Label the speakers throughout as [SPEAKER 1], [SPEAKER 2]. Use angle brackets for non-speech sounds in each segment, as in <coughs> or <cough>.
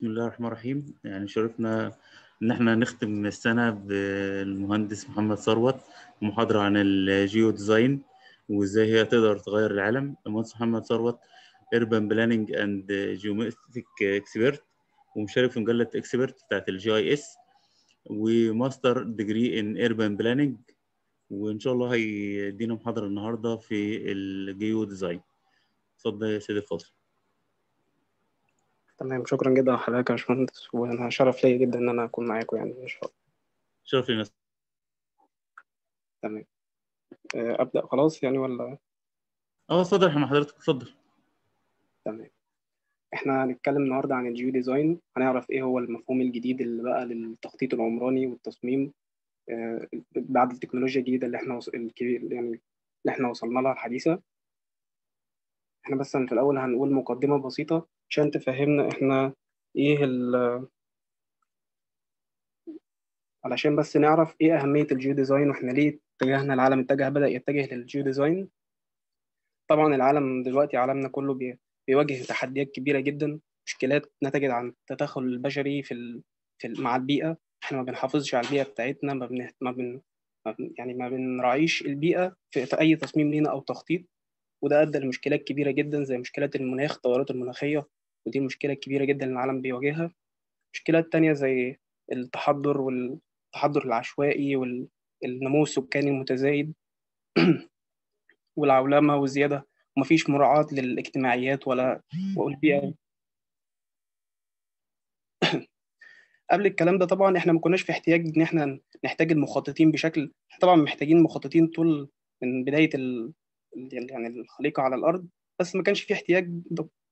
[SPEAKER 1] بسم الله الرحمن الرحيم يعني شرفنا ان احنا نختم السنه بالمهندس محمد ثروت محاضره عن الجيو ديزاين وازاي هي تقدر تغير العالم المهندس محمد ثروت اربن بلاننج اند جيومتريك اكسبيرت ومشارك في مجله اكسبيرت بتاعت الجي اي اس وماستر ديجري ان اربن بلاننج وان شاء الله هيدينا محاضره النهارده في الجيو ديزاين اتفضل يا سيدي الفاضل
[SPEAKER 2] تمام شكرا جدا لحضرتك يا باشمهندس وانا شرف ليا جدا ان انا اكون معاكم يعني ان شاء الله شرف لي تمام آه، ابدا خلاص يعني ولا اه
[SPEAKER 1] اتفضل احنا حضرتك اتفضل
[SPEAKER 2] تمام احنا هنتكلم النهارده عن الجيو ديزاين هنعرف ايه هو المفهوم الجديد اللي بقى للتخطيط العمراني والتصميم آه، بعد التكنولوجيا الجديده اللي احنا وص... الكبير يعني اللي احنا وصلنا لها الحديثه احنا بس في الأول هنقول مقدمة بسيطة عشان تفهمنا احنا ايه ال علشان بس نعرف ايه أهمية الجيو ديزاين واحنا ليه اتجهنا العالم اتجه بدأ يتجه للجيو ديزاين طبعا العالم دلوقتي عالمنا كله بيواجه تحديات كبيرة جدا مشكلات نتجت عن التدخل البشري في ال... في مع البيئة احنا ما بنحافظش على البيئة بتاعتنا ما بن... ما بن... يعني ما بنراعيش البيئة في أي تصميم لينا أو تخطيط وده ادى لمشكلات كبيره جدا زي مشكلات المناخ التغيرات المناخيه ودي مشكله كبيره جدا العالم بيواجهها مشكلات تانية زي التحضر والتحضر العشوائي والنمو السكاني المتزايد <clears throat> والعولمه والزياده ومفيش مراعاه للاجتماعيات ولا والبيئه <clears throat> قبل الكلام ده طبعا احنا ما كناش في احتياج ان احنا نحتاج المخططين بشكل طبعا محتاجين مخططين طول من بدايه يعني الخليقه على الارض بس ما كانش في احتياج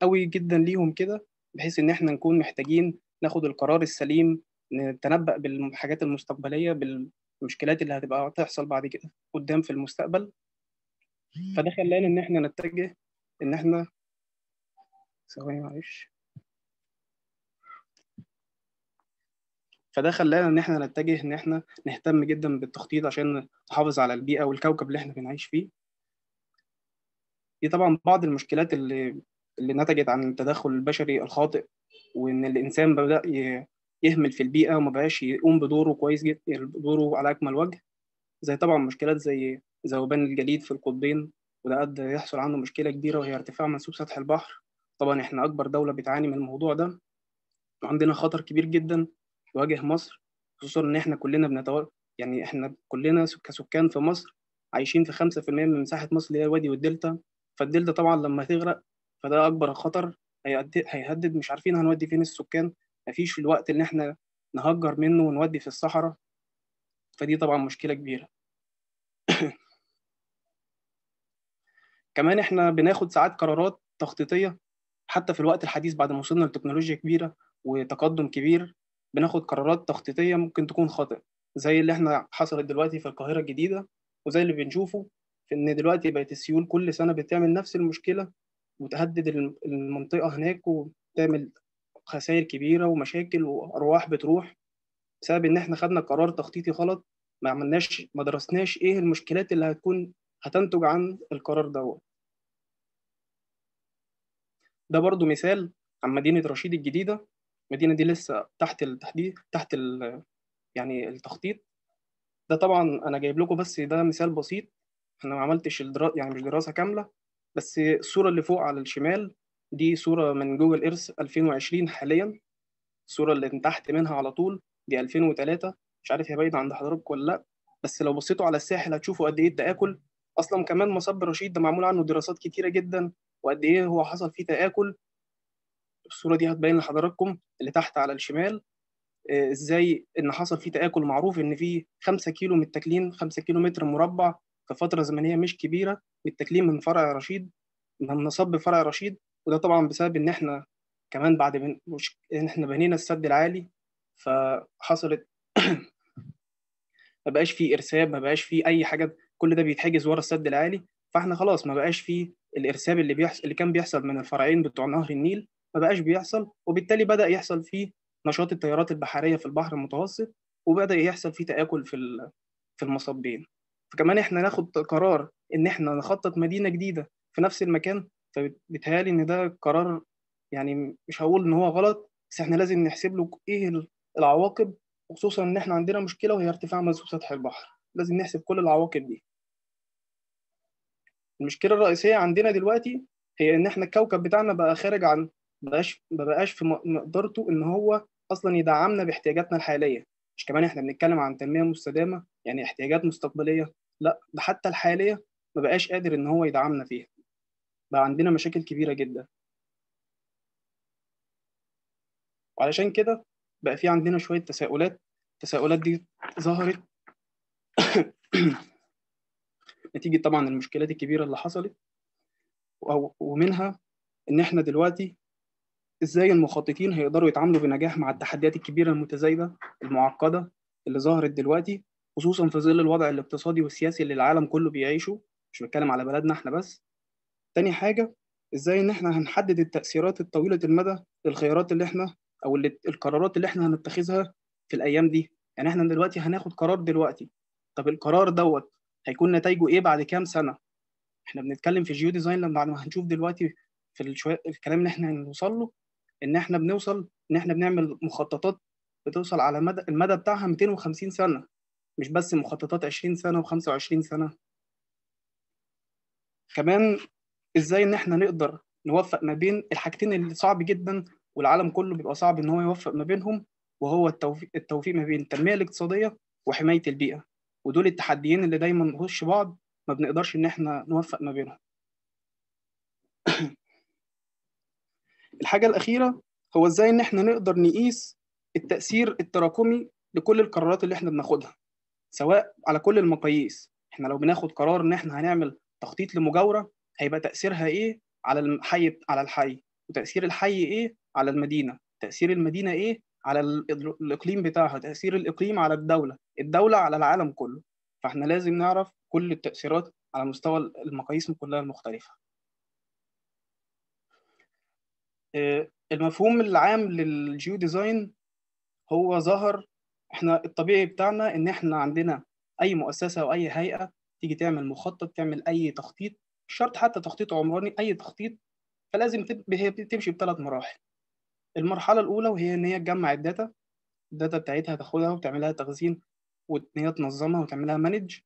[SPEAKER 2] قوي جدا ليهم كده بحيث ان احنا نكون محتاجين ناخد القرار السليم نتنبأ بالحاجات المستقبليه بالمشكلات اللي هتبقى هتحصل بعد كده قدام في المستقبل فده خلانا ان احنا نتجه ان احنا ثواني معلش فده خلانا ان احنا نتجه ان احنا نهتم جدا بالتخطيط عشان نحافظ على البيئه والكوكب اللي احنا بنعيش فيه دي طبعا بعض المشكلات اللي اللي نتجت عن التدخل البشري الخاطئ وان الانسان بدا يهمل في البيئه وما بقاش يقوم بدوره كويس جدا دوره على اكمل وجه زي طبعا مشكلات زي ذوبان الجليد في القطبين وده قد يحصل عنه مشكله كبيره وهي ارتفاع منسوب سطح البحر طبعا احنا اكبر دوله بتعاني من الموضوع ده وعندنا خطر كبير جدا يواجه مصر خصوصا ان احنا كلنا بنتوقع يعني احنا كلنا كسكان في مصر عايشين في 5% من مساحه مصر اللي هي الوادي والدلتا فالدلتا طبعا لما هتغرق فده اكبر خطر هيهدد مش عارفين هنودي فين السكان مفيش الوقت اللي احنا نهجر منه ونودي في الصحراء فدي طبعا مشكله كبيره <coughs> كمان احنا بناخد ساعات قرارات تخطيطيه حتى في الوقت الحديث بعد ما وصلنا لتكنولوجيا كبيره وتقدم كبير بناخد قرارات تخطيطيه ممكن تكون خاطئه زي اللي احنا حصلت دلوقتي في القاهره الجديده وزي اللي بنشوفه في ان دلوقتي بقت السيول كل سنه بتعمل نفس المشكله وتهدد المنطقه هناك وتعمل خسائر كبيره ومشاكل وارواح بتروح بسبب ان احنا خدنا قرار تخطيطي غلط ما عملناش ما درسناش ايه المشكلات اللي هتكون هتنتج عن القرار دوت ده برضو مثال عن مدينه رشيد الجديده المدينه دي لسه تحت التحديد تحت يعني التخطيط ده طبعا انا جايب لكم بس ده مثال بسيط انا ما عملتش الدرا... يعني مش دراسه كامله بس الصوره اللي فوق على الشمال دي صوره من جوجل ايرث 2020 حاليا الصوره اللي تحت منها على طول دي 2003 مش عارف هي باينه عند حضراتكم ولا لا بس لو بصيتوا على الساحل هتشوفوا قد ايه التاكل اصلا كمان مصب رشيد ده معمول عنه دراسات كتيره جدا وقد ايه هو حصل فيه تاكل الصوره دي هتبين لحضراتكم اللي تحت على الشمال آه، ازاي ان حصل فيه تاكل معروف ان في 5 كيلو متاكلين 5 كيلو متر مربع في فتره زمنيه مش كبيره بالتكليم من فرع رشيد من نصب فرع رشيد وده طبعا بسبب ان احنا كمان بعد بن... مش... ان احنا بنينا السد العالي فحصلت <clears throat> ما بقاش فيه ارساب ما بقاش فيه اي حاجه كل ده بيتحجز ورا السد العالي فاحنا خلاص ما بقاش فيه الارساب اللي بيحصل اللي كان بيحصل من الفرعين بتوع نهر النيل ما بقاش بيحصل وبالتالي بدا يحصل فيه نشاط التيارات البحريه في البحر المتوسط وبدا يحصل فيه تاكل في في المصبين فكمان احنا ناخد قرار ان احنا نخطط مدينه جديده في نفس المكان فبتهيالي ان ده قرار يعني مش هقول ان هو غلط بس احنا لازم نحسب له ايه العواقب وخصوصا ان احنا عندنا مشكله وهي ارتفاع منسوب سطح البحر لازم نحسب كل العواقب دي المشكله الرئيسيه عندنا دلوقتي هي ان احنا الكوكب بتاعنا بقى خارج عن بقاش بقاش في مقدرته ان هو اصلا يدعمنا باحتياجاتنا الحاليه مش كمان احنا بنتكلم عن تنميه مستدامه يعني احتياجات مستقبليه لا ده حتى الحاليه ما بقاش قادر ان هو يدعمنا فيها بقى عندنا مشاكل كبيره جدا وعلشان كده بقى في عندنا شويه تساؤلات التساؤلات دي ظهرت <coughs> نتيجه طبعا المشكلات الكبيره اللي حصلت ومنها ان احنا دلوقتي ازاي المخططين هيقدروا يتعاملوا بنجاح مع التحديات الكبيره المتزايده المعقده اللي ظهرت دلوقتي خصوصا في ظل الوضع الاقتصادي والسياسي اللي العالم كله بيعيشه مش بتكلم على بلدنا احنا بس تاني حاجه ازاي ان احنا هنحدد التاثيرات الطويله المدى للخيارات اللي احنا او اللي القرارات اللي احنا هنتخذها في الايام دي يعني احنا دلوقتي هناخد قرار دلوقتي طب القرار دوت هيكون نتائجه ايه بعد كام سنه احنا بنتكلم في جيو ديزاين لما بعد ما هنشوف دلوقتي في الكلام اللي احنا هنوصل له ان احنا بنوصل ان احنا بنعمل مخططات بتوصل على مدى المدى بتاعها 250 سنه مش بس مخططات 20 سنه و25 سنه كمان ازاي ان احنا نقدر نوفق ما بين الحاجتين اللي صعب جدا والعالم كله بيبقى صعب ان هو يوفق ما بينهم وهو التوفيق, التوفيق ما بين التنميه الاقتصاديه وحمايه البيئه ودول التحديين اللي دايما نخش بعض ما بنقدرش ان احنا نوفق ما بينهم <clears throat> الحاجه الاخيره هو ازاي ان احنا نقدر نقيس التاثير التراكمي لكل القرارات اللي احنا بناخدها سواء على كل المقاييس احنا لو بناخد قرار ان احنا هنعمل تخطيط لمجاوره هيبقى تاثيرها ايه على الحي على الحي وتاثير الحي ايه على المدينه تاثير المدينه ايه على الاقليم بتاعها تاثير الاقليم على الدوله الدوله على العالم كله فاحنا لازم نعرف كل التاثيرات على مستوى المقاييس كلها المختلفه آه، المفهوم العام للجيو ديزاين هو ظهر احنا الطبيعي بتاعنا ان احنا عندنا اي مؤسسه او اي هيئه تيجي تعمل مخطط تعمل اي تخطيط شرط حتى تخطيط عمراني اي تخطيط فلازم هي تمشي بثلاث مراحل المرحله الاولى وهي ان هي تجمع الداتا الداتا بتاعتها تاخدها وتعملها تخزين وان هي تنظمها وتعملها مانج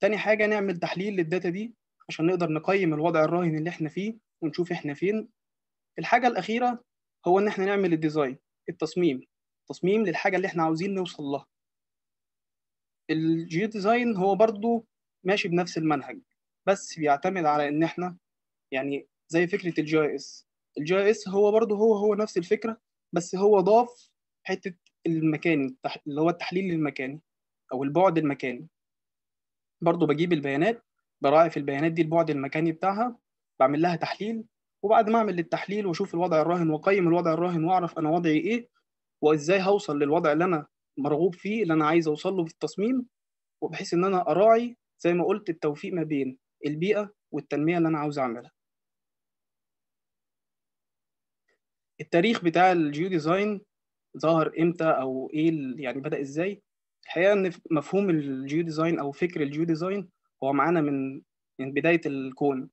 [SPEAKER 2] تاني حاجه نعمل تحليل للداتا دي عشان نقدر نقيم الوضع الراهن اللي احنا فيه ونشوف احنا فين الحاجه الاخيره هو ان احنا نعمل الديزاين التصميم تصميم للحاجه اللي احنا عاوزين نوصل لها الجيو ديزاين هو برضو ماشي بنفس المنهج بس بيعتمد على ان احنا يعني زي فكره الجي اس الجي اس هو برضو هو هو نفس الفكره بس هو ضاف حته المكاني اللي هو التحليل المكاني او البعد المكاني برضو بجيب البيانات براعي في البيانات دي البعد المكاني بتاعها بعمل لها تحليل وبعد ما اعمل التحليل واشوف الوضع الراهن واقيم الوضع الراهن واعرف انا وضعي ايه وازاي هوصل للوضع اللي انا مرغوب فيه اللي انا عايز اوصل له في التصميم وبحيث ان انا اراعي زي ما قلت التوفيق ما بين البيئه والتنميه اللي انا عاوز اعملها التاريخ بتاع الجيو ديزاين ظهر امتى او ايه يعني بدا ازاي الحقيقه ان مفهوم الجيو ديزاين او فكر الجيو ديزاين هو معانا من من بدايه الكون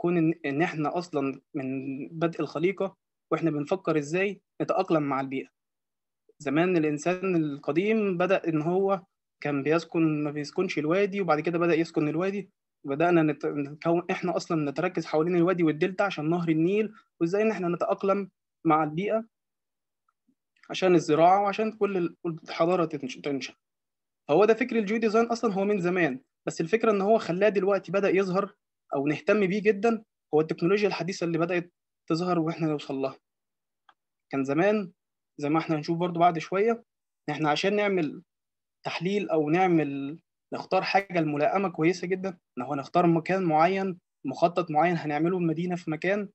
[SPEAKER 2] كون إن, ان احنا اصلا من بدء الخليقه واحنا بنفكر ازاي نتاقلم مع البيئه زمان الانسان القديم بدا ان هو كان بيسكن ما بيسكنش الوادي وبعد كده بدا يسكن الوادي بدانا نتكون احنا اصلا نتركز حوالين الوادي والدلتا عشان نهر النيل وازاي ان احنا نتاقلم مع البيئه عشان الزراعه وعشان كل الحضاره تنشا فهو ده فكر الجيو ديزاين اصلا هو من زمان بس الفكره ان هو خلاه دلوقتي بدا يظهر او نهتم بيه جدا هو التكنولوجيا الحديثه اللي بدات تظهر واحنا نوصل لها كان زمان زي ما احنا هنشوف برضو بعد شويه احنا عشان نعمل تحليل او نعمل نختار حاجه الملائمه كويسه جدا هو هنختار مكان معين مخطط معين هنعمله المدينه في مكان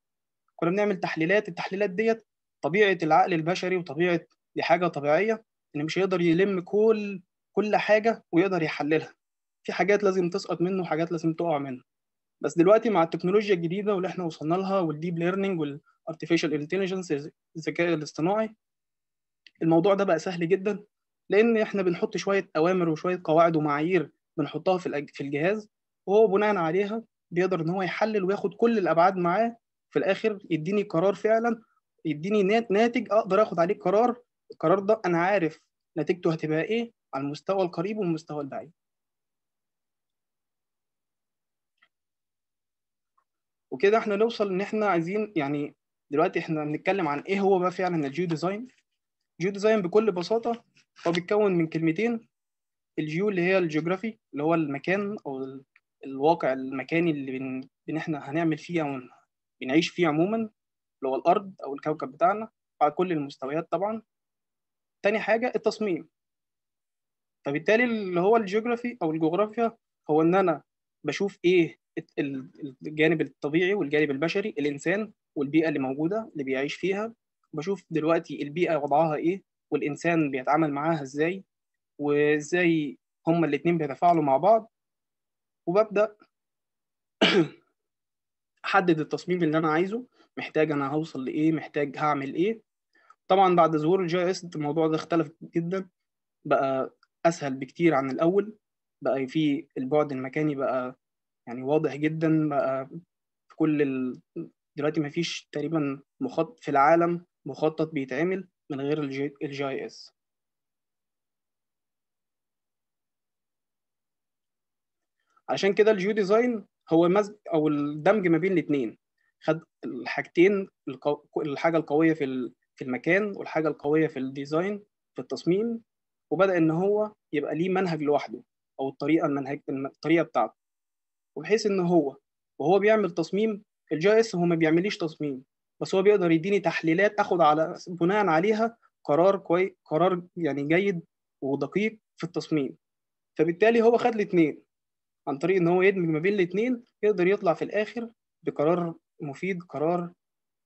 [SPEAKER 2] كنا بنعمل تحليلات التحليلات ديت طبيعه العقل البشري وطبيعه دي حاجه طبيعيه ان مش هيقدر يلم كل كل حاجه ويقدر يحللها في حاجات لازم تسقط منه وحاجات لازم تقع منه بس دلوقتي مع التكنولوجيا الجديده واللي احنا وصلنا لها والديب ليرنينج والارتفيشال انتليجنس الذكاء الاصطناعي الموضوع ده بقى سهل جدا لان احنا بنحط شويه اوامر وشويه قواعد ومعايير بنحطها في في الجهاز وهو بناء عليها بيقدر ان هو يحلل وياخد كل الابعاد معاه في الاخر يديني قرار فعلا يديني ناتج اقدر اخد عليه قرار القرار ده انا عارف نتيجته هتبقى ايه على المستوى القريب والمستوى البعيد وكده احنا نوصل ان احنا عايزين يعني دلوقتي احنا بنتكلم عن ايه هو بقى فعلا الجيو ديزاين جيو ديزاين بكل بساطه هو بيتكون من كلمتين الجيو اللي هي الجيوغرافي اللي هو المكان او الواقع المكاني اللي بن, بن احنا هنعمل فيه او بنعيش فيه عموما اللي هو الارض او الكوكب بتاعنا على كل المستويات طبعا تاني حاجه التصميم فبالتالي اللي هو الجيوغرافي او الجغرافيا هو ان انا بشوف ايه الجانب الطبيعي والجانب البشري الانسان والبيئه اللي موجوده اللي بيعيش فيها بشوف دلوقتي البيئه وضعها ايه والانسان بيتعامل معاها ازاي وازاي هما الاتنين بيتفاعلوا مع بعض وببدا <coughs> احدد التصميم اللي انا عايزه محتاج انا هوصل لايه محتاج هعمل ايه طبعا بعد ظهور الجي اس الموضوع ده اختلف جدا بقى اسهل بكتير عن الاول بقى في البعد المكاني بقى يعني واضح جدا بقى في كل ال... دلوقتي مفيش تقريبا مخط في العالم مخطط بيتعمل من غير الجي اس عشان كده الجيو ديزاين هو مزج او الدمج ما بين الاثنين خد الحاجتين الحاجه القويه في في المكان والحاجه القويه في الديزاين في التصميم وبدا ان هو يبقى ليه منهج لوحده او الطريقه المنهج الطريقه بتاعته وبحيث ان هو وهو بيعمل تصميم الجي اس هو ما بيعمليش تصميم بس هو بيقدر يديني تحليلات اخد على بناء عليها قرار كويس قرار يعني جيد ودقيق في التصميم فبالتالي هو خد الاثنين عن طريق ان هو يدمج ما بين الاثنين يقدر يطلع في الاخر بقرار مفيد قرار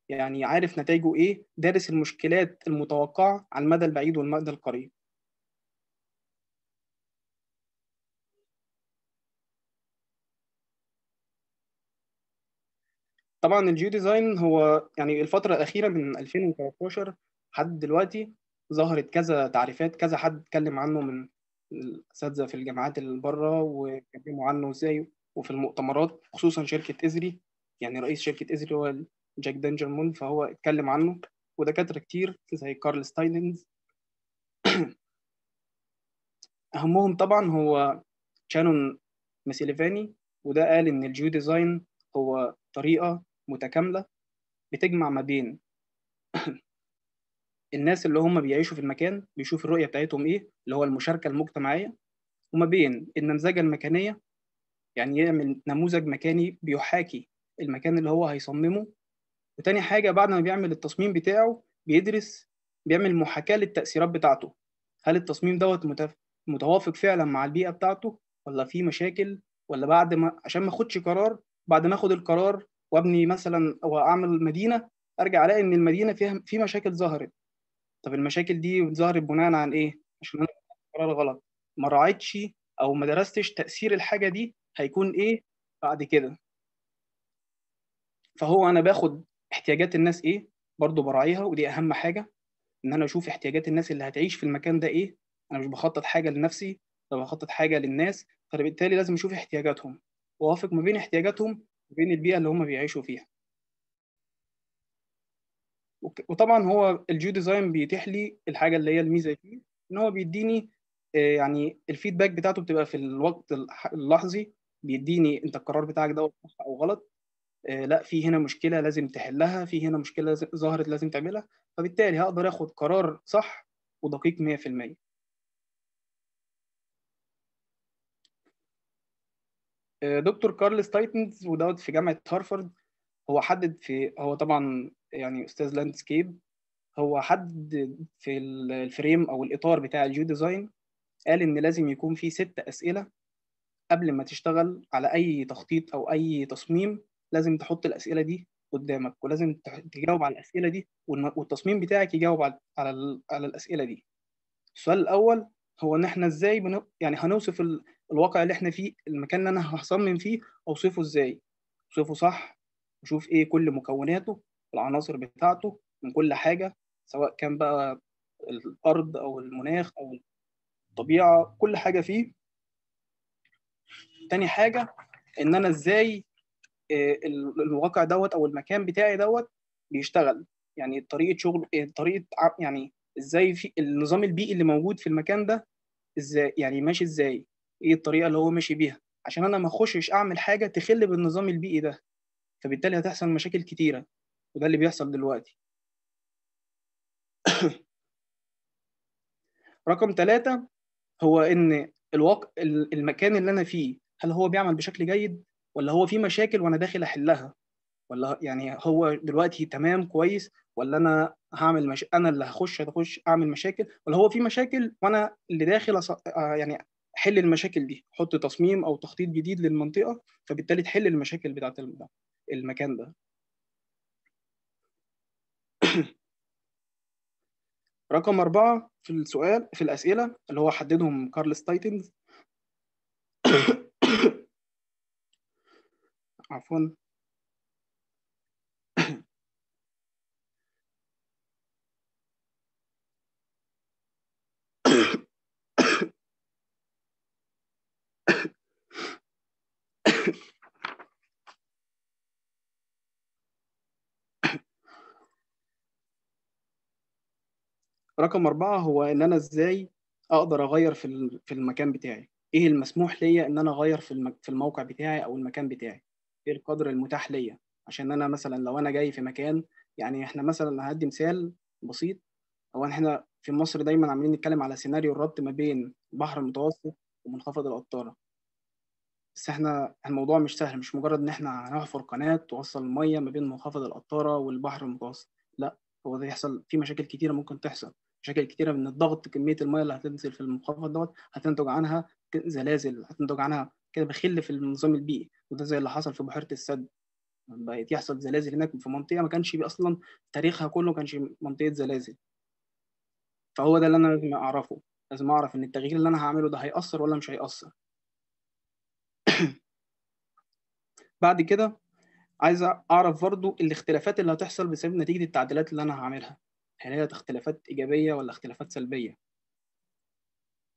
[SPEAKER 2] يعني عارف نتائجه ايه دارس المشكلات المتوقعه على المدى البعيد والمدى القريب طبعا الجيو ديزاين هو يعني الفتره الاخيره من 2013 لحد دلوقتي ظهرت كذا تعريفات كذا حد اتكلم عنه من الاساتذه في الجامعات اللي بره واتكلموا عنه ازاي وفي المؤتمرات خصوصا شركه ازري يعني رئيس شركه ازري هو جاك دانجر مون فهو اتكلم عنه ودكاتره كتير زي كارل ستايلنز <clears throat> اهمهم طبعا هو شانون ماسيليفاني وده قال ان الجيو ديزاين هو طريقه متكامله بتجمع ما بين <laughs> الناس اللي هم بيعيشوا في المكان بيشوف الرؤيه بتاعتهم ايه اللي هو المشاركه المجتمعيه وما بين النمذجه المكانيه يعني يعمل نموذج مكاني بيحاكي المكان اللي هو هيصممه وتاني حاجه بعد ما بيعمل التصميم بتاعه بيدرس بيعمل محاكاه للتاثيرات بتاعته هل التصميم دوت متوافق فعلا مع البيئه بتاعته ولا في مشاكل ولا بعد ما عشان ما اخدش قرار بعد ما اخد القرار وابني مثلا واعمل مدينه ارجع الاقي ان المدينه فيها في مشاكل ظهرت طب المشاكل دي ظهرت بناء عن ايه؟ عشان انا قرار غلط ما راعيتش او ما درستش تاثير الحاجه دي هيكون ايه بعد كده فهو انا باخد احتياجات الناس ايه برضو براعيها ودي اهم حاجه ان انا اشوف احتياجات الناس اللي هتعيش في المكان ده ايه انا مش بخطط حاجه لنفسي انا بخطط حاجه للناس فبالتالي لازم اشوف احتياجاتهم واوافق ما بين احتياجاتهم وبين البيئه اللي هم بيعيشوا فيها وطبعا هو الجيو ديزاين بيتيح لي الحاجه اللي هي الميزه فيه ان هو بيديني آه، يعني الفيدباك بتاعته بتبقى في الوقت اللحظي بيديني انت القرار بتاعك ده صح او غلط آه، لا في هنا مشكله لازم تحلها في هنا مشكله ظهرت لازم تعملها فبالتالي هقدر اخد قرار صح ودقيق 100% دكتور كارل ستايتنز ودوت في جامعه هارفارد هو حدد في هو طبعا يعني استاذ لاندسكيب هو حدد في الفريم او الاطار بتاع الجيو ديزاين قال ان لازم يكون في ست اسئله قبل ما تشتغل على اي تخطيط او اي تصميم لازم تحط الاسئله دي قدامك ولازم تجاوب على الاسئله دي والتصميم بتاعك يجاوب على على الاسئله دي السؤال الاول هو ان احنا ازاي يعني هنوصف الواقع اللي احنا فيه المكان اللي انا هصمم فيه اوصفه ازاي اوصفه صح اشوف ايه كل مكوناته العناصر بتاعته من كل حاجه سواء كان بقى الارض او المناخ او الطبيعه كل حاجه فيه تاني حاجه ان انا ازاي آه، الواقع دوت او المكان بتاعي دوت بيشتغل يعني طريقه شغل آه، طريقه يعني ازاي في النظام البيئي اللي موجود في المكان ده ازاي يعني ماشي ازاي ايه الطريقه اللي هو ماشي بيها عشان انا ما اخشش اعمل حاجه تخل بالنظام البيئي ده فبالتالي هتحصل مشاكل كتيره وده اللي بيحصل دلوقتي <coughs> رقم ثلاثة هو ان الواقع المكان اللي انا فيه هل هو بيعمل بشكل جيد ولا هو فيه مشاكل وانا داخل احلها ولا يعني هو دلوقتي تمام كويس ولا انا هعمل مش... انا اللي هخش هخش اعمل مشاكل ولا هو في مشاكل وانا اللي داخل أص... آه، يعني حل المشاكل دي حط تصميم او تخطيط جديد للمنطقه فبالتالي تحل المشاكل بتاعه المكان ده <coughs> رقم أربعة في السؤال في الأسئلة اللي هو حددهم كارلس تايتنز <coughs> عفوا رقم أربعة هو إن أنا إزاي أقدر أغير في في المكان بتاعي إيه المسموح ليا إن أنا أغير في في الموقع بتاعي أو المكان بتاعي إيه القدر المتاح ليا عشان أنا مثلا لو أنا جاي في مكان يعني إحنا مثلا هدي مثال بسيط هو إحنا في مصر دايما عاملين نتكلم على سيناريو الربط ما بين البحر المتوسط ومنخفض القطارة بس احنا الموضوع مش سهل مش مجرد ان احنا هنحفر قناة توصل المية ما بين منخفض القطارة والبحر المتوسط لا هو ده يحصل في مشاكل كتيرة ممكن تحصل مشاكل كتيره من الضغط كميه الميه اللي هتنزل في المنخفض دوت هتنتج عنها زلازل هتنتج عنها كده بخل في النظام البيئي وده زي اللي حصل في بحيره السد بقت يحصل زلازل هناك في منطقه ما كانش اصلا تاريخها كله ما كانش منطقه زلازل فهو ده اللي انا لازم اعرفه لازم اعرف ان التغيير اللي انا هعمله ده هيأثر ولا مش هيأثر <clears throat> بعد كده عايز اعرف برضو الاختلافات اللي هتحصل بسبب نتيجه التعديلات اللي انا هعملها هل يعني هي اختلافات ايجابيه ولا اختلافات سلبيه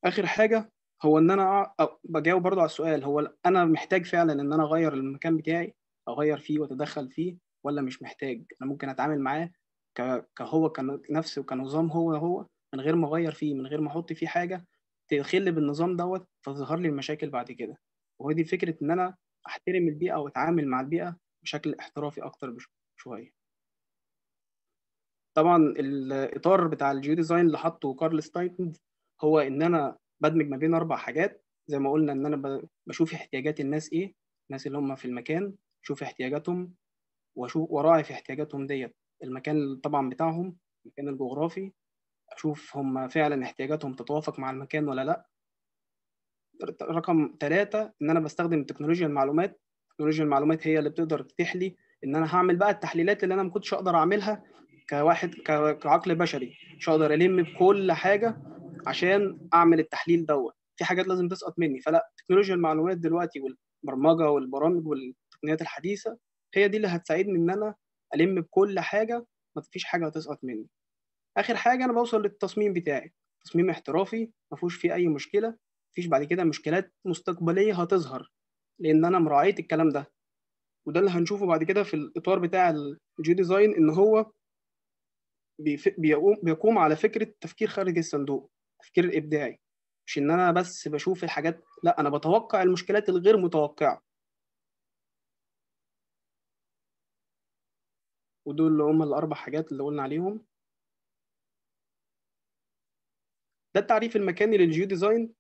[SPEAKER 2] اخر حاجه هو ان انا بجاوب برضو على السؤال هو انا محتاج فعلا ان انا اغير المكان بتاعي اغير فيه واتدخل فيه ولا مش محتاج انا ممكن اتعامل معاه كهو كنفسه وكنظام هو هو من غير ما اغير فيه من غير ما احط فيه حاجه تخل بالنظام دوت فتظهر لي المشاكل بعد كده وهي دي فكره ان انا احترم البيئه واتعامل مع البيئه بشكل احترافي اكتر بشويه طبعا الاطار بتاع الجيو ديزاين اللي حطه كارل ستاين هو ان انا بدمج ما بين اربع حاجات زي ما قلنا ان انا بشوف احتياجات الناس ايه الناس اللي هم في المكان شوف احتياجاتهم واشوف وراعي في احتياجاتهم ديت المكان طبعا بتاعهم المكان الجغرافي اشوف هم فعلا احتياجاتهم تتوافق مع المكان ولا لا رقم ثلاثة ان انا بستخدم تكنولوجيا المعلومات تكنولوجيا المعلومات هي اللي بتقدر تتيح لي ان انا هعمل بقى التحليلات اللي انا ما كنتش اقدر اعملها كواحد كعقل بشري مش هقدر الم بكل حاجه عشان اعمل التحليل دوت في حاجات لازم تسقط مني فلا تكنولوجيا المعلومات دلوقتي والبرمجه والبرامج والتقنيات الحديثه هي دي اللي هتساعدني ان انا الم بكل حاجه ما فيش حاجه هتسقط مني اخر حاجه انا بوصل للتصميم بتاعي تصميم احترافي ما فيهوش فيه اي مشكله مفيش بعد كده مشكلات مستقبليه هتظهر لان انا مراعيت الكلام ده وده اللي هنشوفه بعد كده في الاطار بتاع الجيو ديزاين ان هو بيقوم بيقوم على فكره تفكير خارج الصندوق التفكير الابداعي مش ان انا بس بشوف الحاجات لا انا بتوقع المشكلات الغير متوقعه ودول اللي هم الاربع حاجات اللي قلنا عليهم ده التعريف المكاني للجيو ديزاين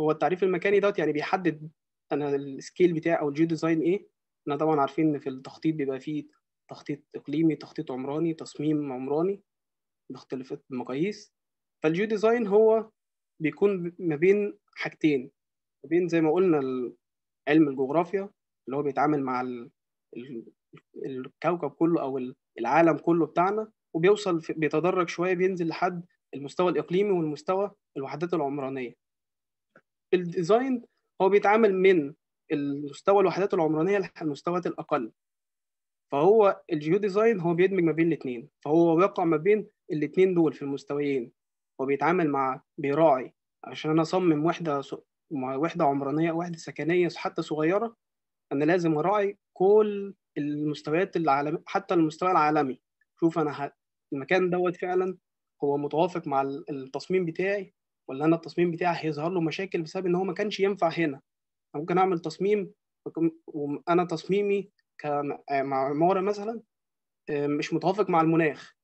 [SPEAKER 2] هو التعريف المكاني دوت يعني بيحدد انا السكيل بتاعي او الجيو ديزاين ايه احنا طبعا عارفين ان في التخطيط بيبقى فيه تخطيط اقليمي تخطيط عمراني تصميم عمراني مختلفة المقاييس فالجيو ديزاين هو بيكون ما بين حاجتين ما بين زي ما قلنا علم الجغرافيا اللي هو بيتعامل مع الكوكب كله او العالم كله بتاعنا وبيوصل بيتدرج شويه بينزل لحد المستوى الاقليمي والمستوى الوحدات العمرانيه الديزاين هو بيتعامل من المستوى الوحدات العمرانيه للمستويات الاقل فهو الجيو ديزاين هو بيدمج ما بين الاثنين فهو واقع ما بين الاثنين دول في المستويين وبيتعامل مع بيراعي عشان انا اصمم وحده وحده عمرانيه وحده سكنيه حتى صغيره انا لازم اراعي كل المستويات العالمية حتى المستوى العالمي شوف انا ه... المكان دوت فعلا هو متوافق مع التصميم بتاعي ولا انا التصميم بتاعي هيظهر له مشاكل بسبب ان هو ما كانش ينفع هنا ممكن اعمل تصميم وانا تصميمي كمعمارة مثلا آه، مش متوافق مع المناخ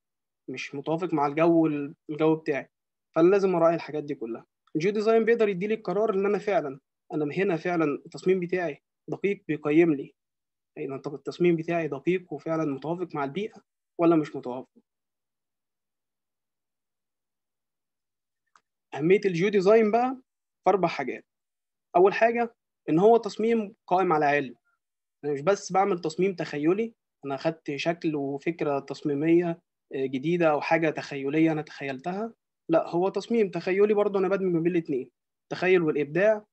[SPEAKER 2] مش متوافق مع الجو الجو بتاعي فانا لازم اراعي الحاجات دي كلها الجيو ديزاين بيقدر يديلي القرار ان انا فعلا انا هنا فعلا التصميم بتاعي دقيق بيقيم لي يعني طب التصميم بتاعي دقيق وفعلا متوافق مع البيئه ولا مش متوافق اهميه الجيو ديزاين بقى في اربع حاجات اول حاجه ان هو تصميم قائم على علم انا مش بس بعمل تصميم تخيلي انا اخدت شكل وفكره تصميميه جديده او حاجه تخيليه انا تخيلتها لا هو تصميم تخيلي برضه انا بدمج ما بين الاثنين التخيل والابداع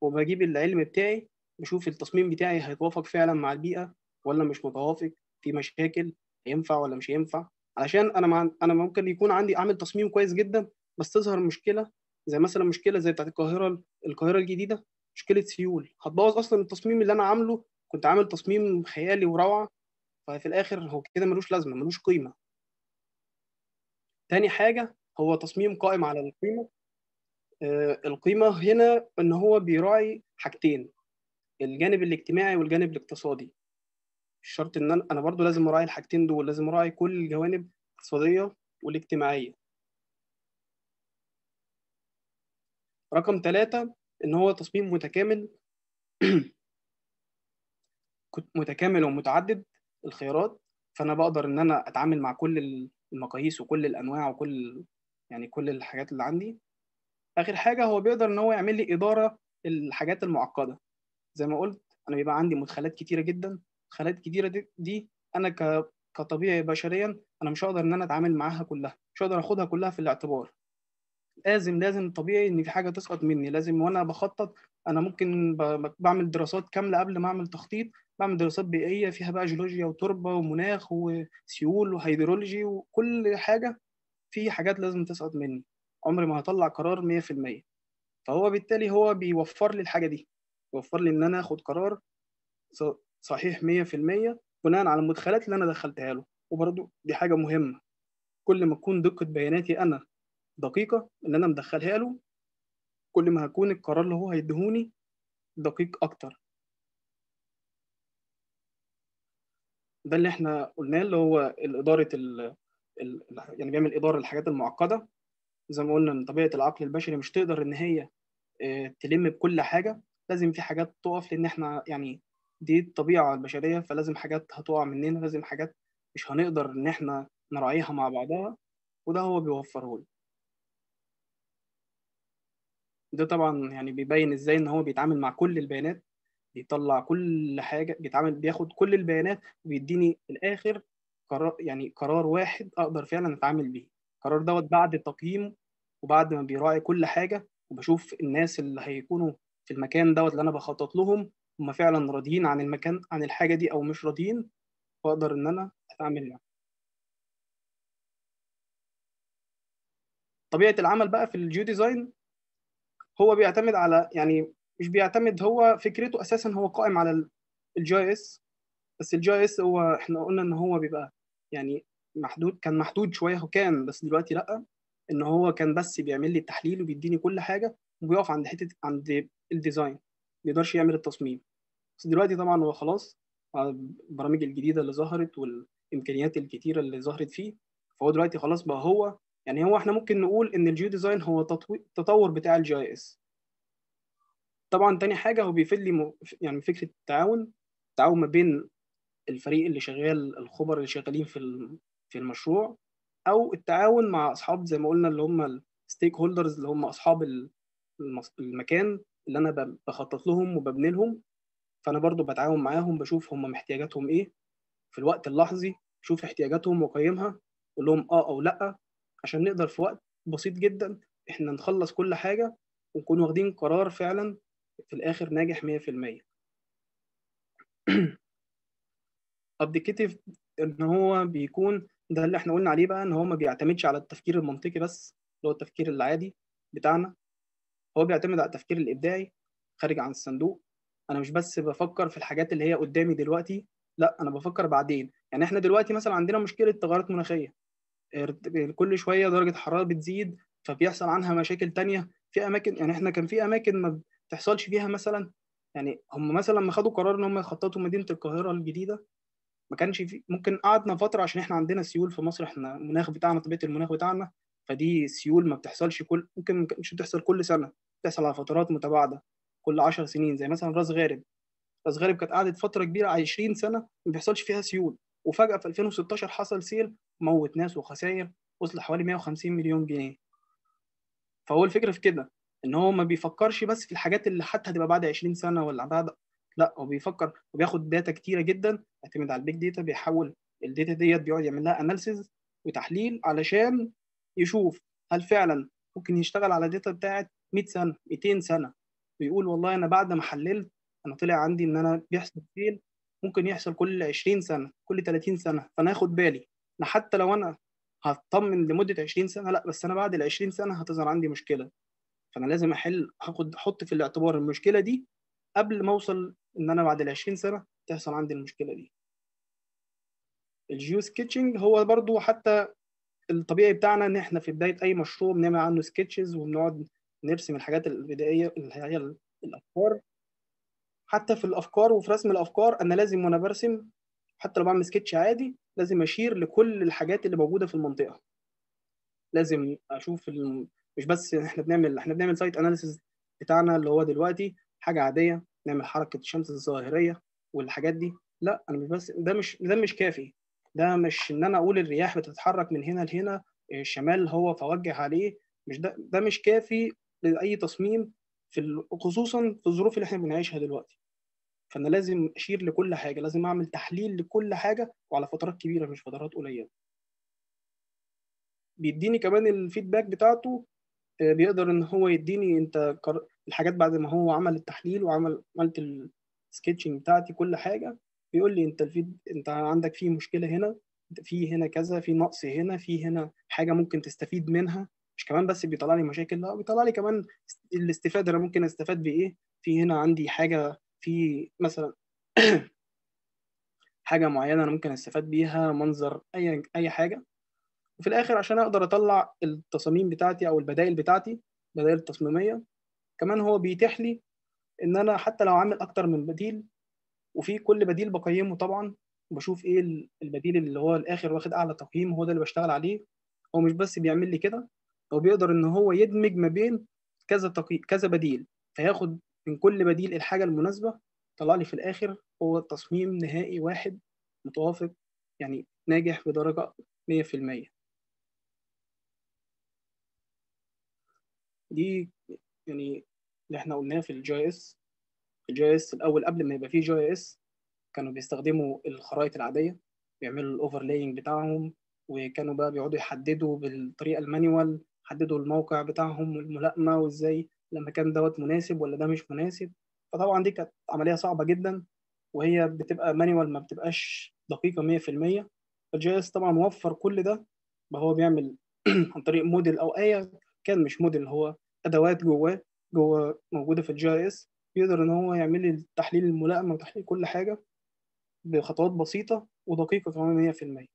[SPEAKER 2] وبجيب العلم بتاعي بشوف التصميم بتاعي هيتوافق فعلا مع البيئه ولا مش متوافق في مشاكل ينفع ولا مش ينفع علشان انا مع... انا ممكن يكون عندي اعمل تصميم كويس جدا بس تظهر مشكله زي مثلا مشكله زي بتاعت القاهره القاهره الجديده مشكله سيول هتبوظ اصلا التصميم اللي انا عامله كنت عامل تصميم خيالي وروعه ففي الاخر هو كده ملوش لازمه ملوش قيمه تاني حاجة هو تصميم قائم على القيمة آه، القيمة هنا إن هو بيراعي حاجتين الجانب الاجتماعي والجانب الاقتصادي مش شرط إن أنا, أنا برضو لازم أراعي الحاجتين دول لازم أراعي كل الجوانب الاقتصادية والاجتماعية رقم ثلاثة إن هو تصميم متكامل <clears throat> متكامل ومتعدد الخيارات فأنا بقدر إن أنا أتعامل مع كل المقاييس وكل الانواع وكل يعني كل الحاجات اللي عندي اخر حاجه هو بيقدر ان هو يعمل لي اداره الحاجات المعقده زي ما قلت انا بيبقى عندي مدخلات كتيره جدا مدخلات كتيره دي, دي انا كطبيعي بشريا انا مش هقدر ان انا اتعامل معاها كلها مش هقدر اخدها كلها في الاعتبار لازم لازم طبيعي ان في حاجه تسقط مني لازم وانا بخطط انا ممكن بعمل دراسات كامله قبل ما اعمل تخطيط بعمل دراسات بيئيه فيها بقى جيولوجيا وتربه ومناخ وسيول وهيدرولوجي وكل حاجه في حاجات لازم تسقط مني عمري ما هطلع قرار 100% فهو بالتالي هو بيوفر لي الحاجه دي بيوفر لي ان انا اخد قرار صحيح 100% بناء على المدخلات اللي انا دخلتها له وبرده دي حاجه مهمه كل ما تكون دقه بياناتي انا دقيقه اللي انا مدخلها له كل ما هكون القرار اللي هو هيديهوني دقيق اكتر ده اللي احنا قلناه اللي هو اداره ال... ال... يعني بيعمل اداره الحاجات المعقده زي ما قلنا ان طبيعه العقل البشري مش تقدر ان هي آه، تلم بكل حاجه لازم في حاجات تقف لان احنا يعني دي الطبيعه البشريه فلازم حاجات هتقع مننا لازم حاجات مش هنقدر ان احنا نراعيها مع بعضها وده هو بيوفره لي ده طبعا يعني بيبين ازاي ان هو بيتعامل مع كل البيانات بيطلع كل حاجه بيتعامل بياخد كل البيانات وبيديني في الاخر قرار يعني قرار واحد اقدر فعلا اتعامل بيه القرار دوت بعد تقييم وبعد ما بيراعي كل حاجه وبشوف الناس اللي هيكونوا في المكان دوت اللي انا بخطط لهم هم فعلا راضيين عن المكان عن الحاجه دي او مش راضيين واقدر ان انا اتعامل يعني. طبيعه العمل بقى في الجيو ديزاين هو بيعتمد على يعني مش بيعتمد هو فكرته اساسا هو قائم على الجي اس بس الجي اس هو احنا قلنا ان هو بيبقى يعني محدود كان محدود شويه هو كان بس دلوقتي لا ان هو كان بس بيعمل لي التحليل وبيديني كل حاجه وبيقف عند حته عند الديزاين ما يقدرش يعمل التصميم بس دلوقتي طبعا هو خلاص البرامج الجديده اللي ظهرت والامكانيات الكتيره اللي ظهرت فيه فهو دلوقتي خلاص بقى هو يعني هو احنا ممكن نقول ان الجيو ديزاين هو تطور بتاع الجي اي اس طبعا تاني حاجه هو بيفيد لي يعني فكره التعاون التعاون ما بين الفريق اللي شغال الخبر اللي شغالين في في المشروع او التعاون مع اصحاب زي ما قلنا اللي هم الستيك هولدرز اللي هم اصحاب المكان اللي انا بخطط لهم وببني لهم فانا برضو بتعاون معاهم بشوف هم احتياجاتهم ايه في الوقت اللحظي شوف احتياجاتهم وقيمها اقول لهم اه او لا عشان نقدر في وقت بسيط جدا احنا نخلص كل حاجه ونكون واخدين قرار فعلا في الآخر ناجح 100% ابديكيتيف <clears throat> ان هو بيكون ده اللي احنا قلنا عليه بقى ان هو ما بيعتمدش على التفكير المنطقي بس اللي هو التفكير العادي بتاعنا هو بيعتمد على التفكير الابداعي خارج عن الصندوق انا مش بس بفكر في الحاجات اللي هي قدامي دلوقتي لا انا بفكر بعدين يعني احنا دلوقتي مثلا عندنا مشكله تغيرات مناخيه كل شويه درجه الحراره بتزيد فبيحصل عنها مشاكل تانية في اماكن يعني احنا كان في اماكن ما تحصلش فيها مثلا يعني هم مثلا لما خدوا قرار ان هم يخططوا مدينه القاهره الجديده ما كانش في ممكن قعدنا فتره عشان احنا عندنا سيول في مصر احنا المناخ بتاعنا طبيعه المناخ بتاعنا فدي سيول ما بتحصلش كل ممكن مش بتحصل كل سنه بتحصل على فترات متباعده كل 10 سنين زي مثلا راس غارب راس غارب كانت قعدت فتره كبيره 20 سنه ما بيحصلش فيها سيول وفجاه في 2016 حصل سيل موت ناس وخسائر وصل حوالي 150 مليون جنيه فهو الفكره في كده ان هو ما بيفكرش بس في الحاجات اللي حتى هتبقى بعد 20 سنه ولا بعد لا هو بيفكر وبياخد داتا كتيره جدا يعتمد على البيج داتا بيحول الداتا ديت بيقعد يعمل لها اناليسيز وتحليل علشان يشوف هل فعلا ممكن يشتغل على داتا بتاعت 100 سنه 200 سنه ويقول والله انا بعد ما حللت انا طلع عندي ان انا بيحصل فيل ممكن يحصل كل 20 سنه كل 30 سنه فانا هاخد بالي انا حتى لو انا هطمن لمده 20 سنه لا بس انا بعد ال 20 سنه هتظهر عندي مشكله فانا لازم احل هاخد احط في الاعتبار المشكله دي قبل ما اوصل ان انا بعد ال 20 سنه تحصل عندي المشكله دي الجيو سكتشنج هو برضو حتى الطبيعي بتاعنا ان احنا في بدايه اي مشروع بنعمل عنه سكتشز وبنقعد نرسم الحاجات البدائيه اللي هي الافكار حتى في الافكار وفي رسم الافكار انا لازم وانا برسم حتى لو بعمل سكتش عادي لازم اشير لكل الحاجات اللي موجوده في المنطقه لازم اشوف مش بس احنا بنعمل احنا بنعمل سايت اناليسز بتاعنا اللي هو دلوقتي حاجه عاديه نعمل حركه الشمس الظاهريه والحاجات دي لا انا مش بس ده مش ده مش كافي ده مش ان انا اقول الرياح بتتحرك من هنا لهنا الشمال هو فوجه عليه مش ده ده مش كافي لاي تصميم في خصوصا في الظروف اللي احنا بنعيشها دلوقتي فانا لازم اشير لكل حاجه لازم اعمل تحليل لكل حاجه وعلى فترات كبيره مش فترات قليله بيديني كمان الفيدباك بتاعته بيقدر ان هو يديني انت الحاجات بعد ما هو عمل التحليل وعمل عملت السكتشنج بتاعتي كل حاجه بيقول لي انت الفيد انت عندك في مشكله هنا في هنا كذا في نقص هنا في هنا حاجه ممكن تستفيد منها مش كمان بس بيطلع لي مشاكل لا بيطلع لي كمان الاستفاده انا ممكن استفاد بايه في هنا عندي حاجه في مثلا <clears throat> حاجه معينه انا ممكن استفاد بيها منظر اي اي حاجه وفي الاخر عشان اقدر اطلع التصاميم بتاعتي او البدائل بتاعتي بدائل التصميميه كمان هو بيتيح لي ان انا حتى لو عامل اكتر من بديل وفي كل بديل بقيمه طبعا بشوف ايه البديل اللي هو الاخر واخد اعلى تقييم هو ده اللي بشتغل عليه هو مش بس بيعمل لي كده هو بيقدر ان هو يدمج ما بين كذا تقي... كذا بديل فياخد من كل بديل الحاجه المناسبه طلع لي في الاخر هو تصميم نهائي واحد متوافق يعني ناجح بدرجه 100% دي يعني اللي احنا قلناه في الجي اس الجي اس الاول قبل ما يبقى فيه جي اس كانوا بيستخدموا الخرائط العاديه بيعملوا الاوفرلاينج بتاعهم وكانوا بقى بيقعدوا يحددوا بالطريقه المانيوال حددوا الموقع بتاعهم والملائمه وازاي المكان دوت مناسب ولا ده مش مناسب فطبعا دي كانت عمليه صعبه جدا وهي بتبقى مانيوال ما بتبقاش دقيقه 100% فالجي اس طبعا وفر كل ده ما هو بيعمل <clears throat> عن طريق موديل او ايه كان مش موديل هو ادوات جواه جوه موجوده في الجي اس يقدر ان هو يعمل لي تحليل الملائمه وتحليل كل حاجه بخطوات بسيطه ودقيقه كمان 100%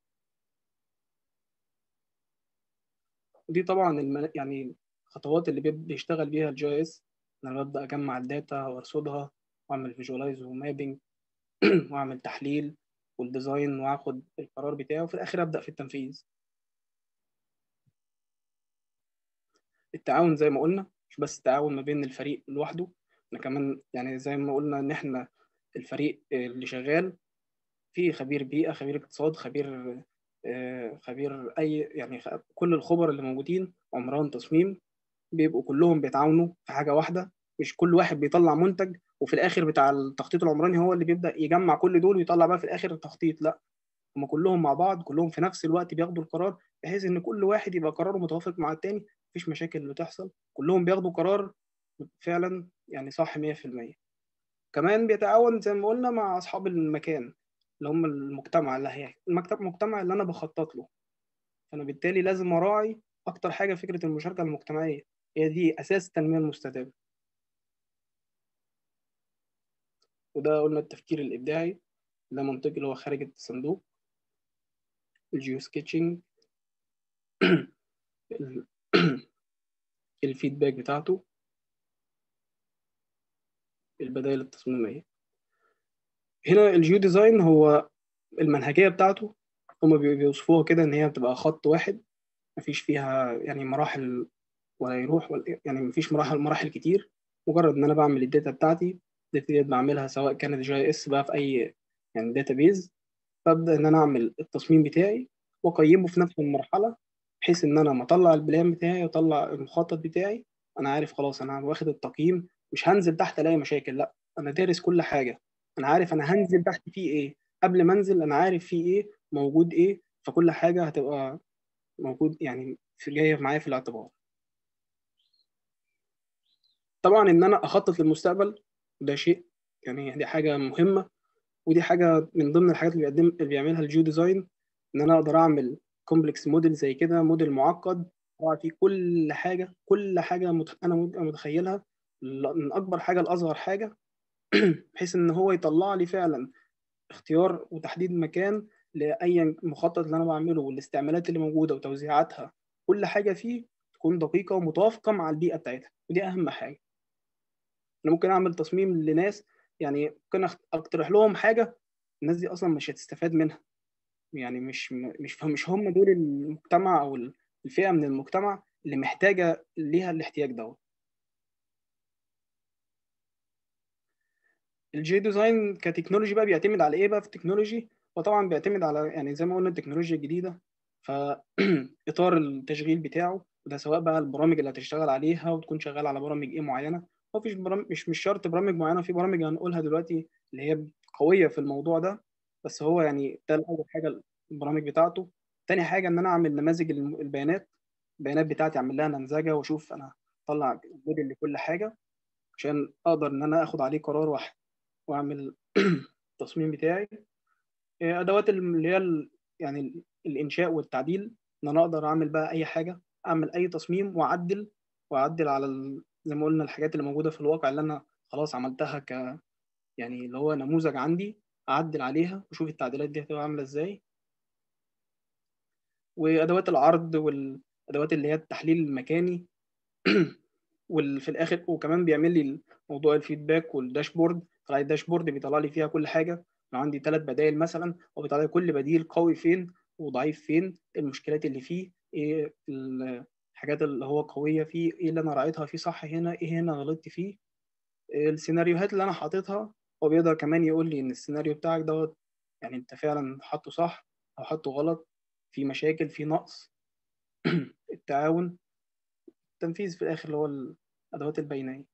[SPEAKER 2] دي طبعا يعني الخطوات اللي بيشتغل بيها الجي اس انا ببدا اجمع الداتا وارصدها واعمل فيجوالايز ومابنج <clears throat> واعمل تحليل والديزاين واخد القرار بتاعه وفي الاخر ابدا في التنفيذ التعاون زي ما قلنا مش بس التعاون ما بين الفريق لوحده احنا كمان يعني زي ما قلنا ان احنا الفريق اللي شغال في خبير بيئه خبير اقتصاد خبير آه، خبير اي يعني كل الخبر اللي موجودين عمران تصميم بيبقوا كلهم بيتعاونوا في حاجه واحده مش كل واحد بيطلع منتج وفي الاخر بتاع التخطيط العمراني هو اللي بيبدا يجمع كل دول ويطلع بقى في الاخر التخطيط لا هم كلهم مع بعض كلهم في نفس الوقت بياخدوا القرار بحيث ان كل واحد يبقى قراره متوافق مع التاني مفيش مشاكل بتحصل كلهم بياخدوا قرار فعلا يعني صح 100% كمان بيتعاون زي ما قلنا مع اصحاب المكان اللي هم المجتمع اللي هي المكتب المجتمع اللي انا بخطط له فانا بالتالي لازم اراعي اكتر حاجه فكره المشاركه المجتمعيه هي دي اساس التنميه المستدامه وده قلنا التفكير الابداعي ده منطقي اللي هو خارج الصندوق الجيو سكتشنج <clears throat> <clears throat> الفيدباك بتاعته البدائل التصميميه هنا الجيو ديزاين هو المنهجيه بتاعته هما بيوصفوها كده ان هي بتبقى خط واحد مفيش فيها يعني مراحل ولا يروح ولا يعني مفيش مراحل مراحل كتير مجرد ان انا بعمل الداتا بتاعتي الداتا بعملها سواء كانت جي اس بقى في اي يعني داتا بيز فأبدأ ان انا اعمل التصميم بتاعي واقيمه في نفس المرحله بحيث ان انا لما اطلع البلان بتاعي واطلع المخطط بتاعي انا عارف خلاص انا واخد التقييم مش هنزل تحت الاقي مشاكل لا انا دارس كل حاجه انا عارف انا هنزل تحت فيه ايه قبل ما انزل انا عارف فيه ايه موجود ايه فكل حاجه هتبقى موجود يعني في جايه معايا في الاعتبار طبعا ان انا اخطط للمستقبل ده شيء يعني دي حاجه مهمه ودي حاجه من ضمن الحاجات اللي بيقدم اللي بيعملها الجيو ديزاين ان انا اقدر اعمل كومبلكس موديل زي كده موديل معقد طبعا فيه كل حاجه كل حاجه انا متخيلها من اكبر حاجه لاصغر حاجه <clears throat> بحيث ان هو يطلع لي فعلا اختيار وتحديد مكان لاي مخطط اللي انا بعمله والاستعمالات اللي موجوده وتوزيعاتها كل حاجه فيه تكون دقيقه ومتوافقه مع البيئه بتاعتها ودي اهم حاجه انا ممكن اعمل تصميم لناس يعني ممكن اقترح لهم حاجه الناس دي اصلا مش هتستفاد منها يعني مش مش مش هم دول المجتمع او الفئه من المجتمع اللي محتاجه ليها الاحتياج دوت الجي ديزاين كتكنولوجي بقى بيعتمد على ايه بقى في التكنولوجي وطبعا بيعتمد على يعني زي ما قلنا التكنولوجيا الجديده فاطار <clears throat> التشغيل بتاعه وده سواء بقى البرامج اللي هتشتغل عليها وتكون شغال على برامج ايه معينه هو برامج مش مش شرط برامج معينه في برامج هنقولها دلوقتي اللي هي قويه في الموضوع ده بس هو يعني ده اول حاجه البرامج بتاعته تاني حاجه ان انا اعمل نماذج البيانات البيانات بتاعتي اعمل لها نمذجه واشوف انا اطلع موديل لكل حاجه عشان اقدر ان انا اخد عليه قرار واحد واعمل التصميم <clears throat> بتاعي آه، ادوات اللي هي يعني الانشاء والتعديل ان انا اقدر اعمل بقى اي حاجه اعمل اي تصميم واعدل واعدل على زي ما قلنا الحاجات اللي موجوده في الواقع اللي انا خلاص عملتها ك يعني اللي هو نموذج عندي اعدل عليها واشوف التعديلات دي هتبقى عامله ازاي وادوات العرض والادوات اللي هي التحليل المكاني <clears throat> وفي الاخر وكمان بيعمل لي موضوع الفيدباك والداشبورد طلع الداشبورد بيطلع لي فيها كل حاجه لو عندي ثلاث بدائل مثلا هو بيطلع لي كل بديل قوي فين وضعيف فين المشكلات اللي فيه ايه الحاجات اللي هو قويه فيه ايه اللي انا راعيتها فيه صح هنا ايه هنا غلطت فيه السيناريوهات اللي انا حاططها هو بيقدر كمان يقول لي ان السيناريو بتاعك دوت يعني انت فعلا حاطه صح او حاطه غلط في مشاكل في نقص <clears throat> التعاون التنفيذ في الاخر اللي هو الادوات البيانيه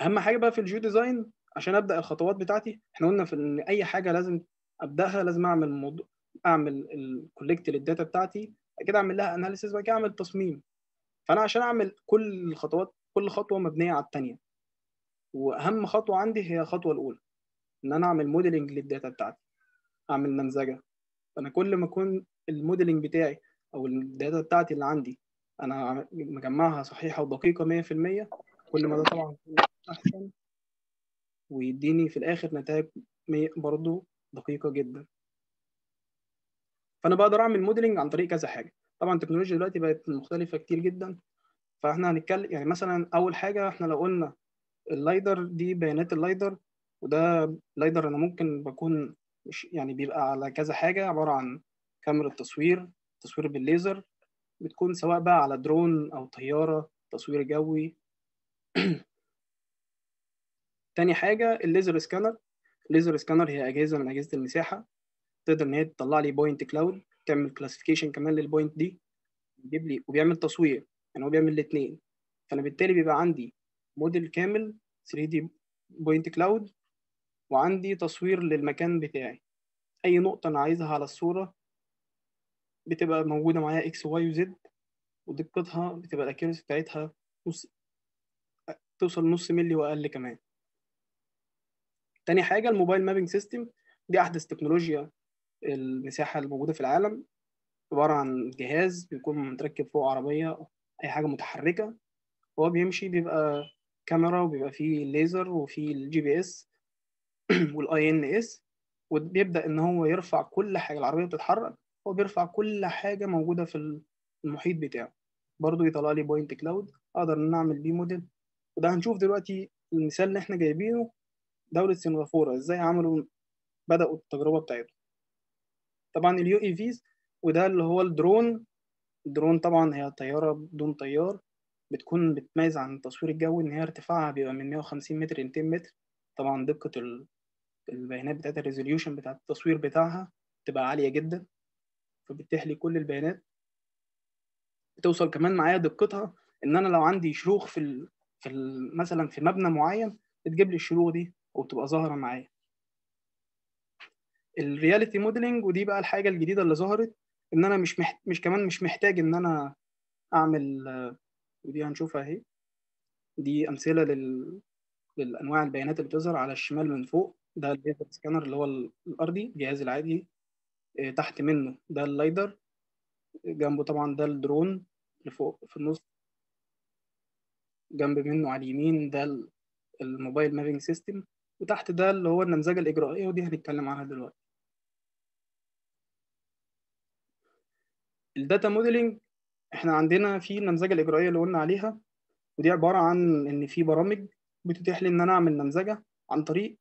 [SPEAKER 2] اهم حاجه بقى في الجيو ديزاين عشان ابدا الخطوات بتاعتي احنا قلنا في ان اي حاجه لازم ابداها لازم اعمل موضوع اعمل الكولكت للداتا بتاعتي كده اعمل لها اناليسيس وبعد كده اعمل تصميم فانا عشان اعمل كل الخطوات كل خطوه مبنيه على الثانيه واهم خطوه عندي هي الخطوه الاولى ان انا اعمل موديلنج للداتا بتاعتي اعمل نمذجه فانا كل ما اكون الموديلنج بتاعي او الداتا بتاعتي اللي عندي انا مجمعها صحيحه ودقيقه 100% كل ما ده طبعا احسن ويديني في الاخر نتائج برضه دقيقه جدا فانا بقدر اعمل موديلنج عن طريق كذا حاجه طبعا التكنولوجيا دلوقتي بقت مختلفه كتير جدا فاحنا هنتكلم يعني مثلا اول حاجه احنا لو قلنا اللايدر دي بيانات اللايدر وده لايدر انا ممكن بكون مش يعني بيبقى على كذا حاجه عباره عن كاميرا تصوير تصوير بالليزر بتكون سواء بقى على درون او طياره تصوير جوي <clears throat> تاني حاجه الليزر سكانر الليزر سكانر هي اجهزه من اجهزه المساحه تقدر ان هي تطلع لي بوينت كلاود تعمل كلاسيفيكيشن كمان للبوينت دي بيجيب لي وبيعمل تصوير يعني هو بيعمل الاثنين فانا بالتالي بيبقى عندي موديل كامل 3 دي بوينت كلاود وعندي تصوير للمكان بتاعي اي نقطه انا عايزها على الصوره بتبقى موجوده معايا اكس واي وزد ودقتها بتبقى الأكيرس بتاعتها نص توصل نص ملي واقل كمان تاني حاجه الموبايل مابنج سيستم دي احدث تكنولوجيا المساحه الموجوده في العالم عباره عن جهاز بيكون متركب فوق عربيه اي حاجه متحركه هو بيمشي بيبقى كاميرا وبيبقى فيه الليزر وفيه الجي بي اس والاي ان اس وبيبدا ان هو يرفع كل حاجه العربيه بتتحرك هو بيرفع كل حاجه موجوده في المحيط بتاعه برضو يطلع لي بوينت كلاود اقدر ان اعمل بيه موديل وده هنشوف دلوقتي المثال اللي احنا جايبينه دوله سنغافوره ازاي عملوا بداوا التجربه بتاعتهم طبعا اليو اي فيز وده اللي هو الدرون الدرون طبعا هي طياره بدون طيار بتكون بتميز عن تصوير الجو ان هي ارتفاعها بيبقى من 150 متر ل 200 متر طبعا دقه البيانات بتاعت الريزوليوشن بتاعت التصوير بتاعها بتبقى عاليه جدا فبتتيح لي كل البيانات بتوصل كمان معايا دقتها ان انا لو عندي شروخ في ال... في ال... مثلا في مبنى معين بتجيب لي الشروخ دي وبتبقى ظاهره معايا الرياليتي موديلنج ودي بقى الحاجه الجديده اللي ظهرت ان انا مش مح... مش كمان مش محتاج ان انا اعمل ودي هنشوفها اهي دي امثله لل... للانواع البيانات اللي بتظهر على الشمال من فوق ده الليزر سكانر اللي هو الارضي الجهاز العادي آه، تحت منه ده اللايدر جنبه طبعا ده الدرون اللي فوق في النص جنب منه على اليمين ده الموبايل مابينج سيستم وتحت ده اللي هو النمذجه الاجرائيه ودي هنتكلم عنها دلوقتي الداتا موديلنج احنا عندنا في النمذجه الاجرائيه اللي قلنا عليها ودي عباره عن ان في برامج بتتيح لي ان انا اعمل نمذجه عن طريق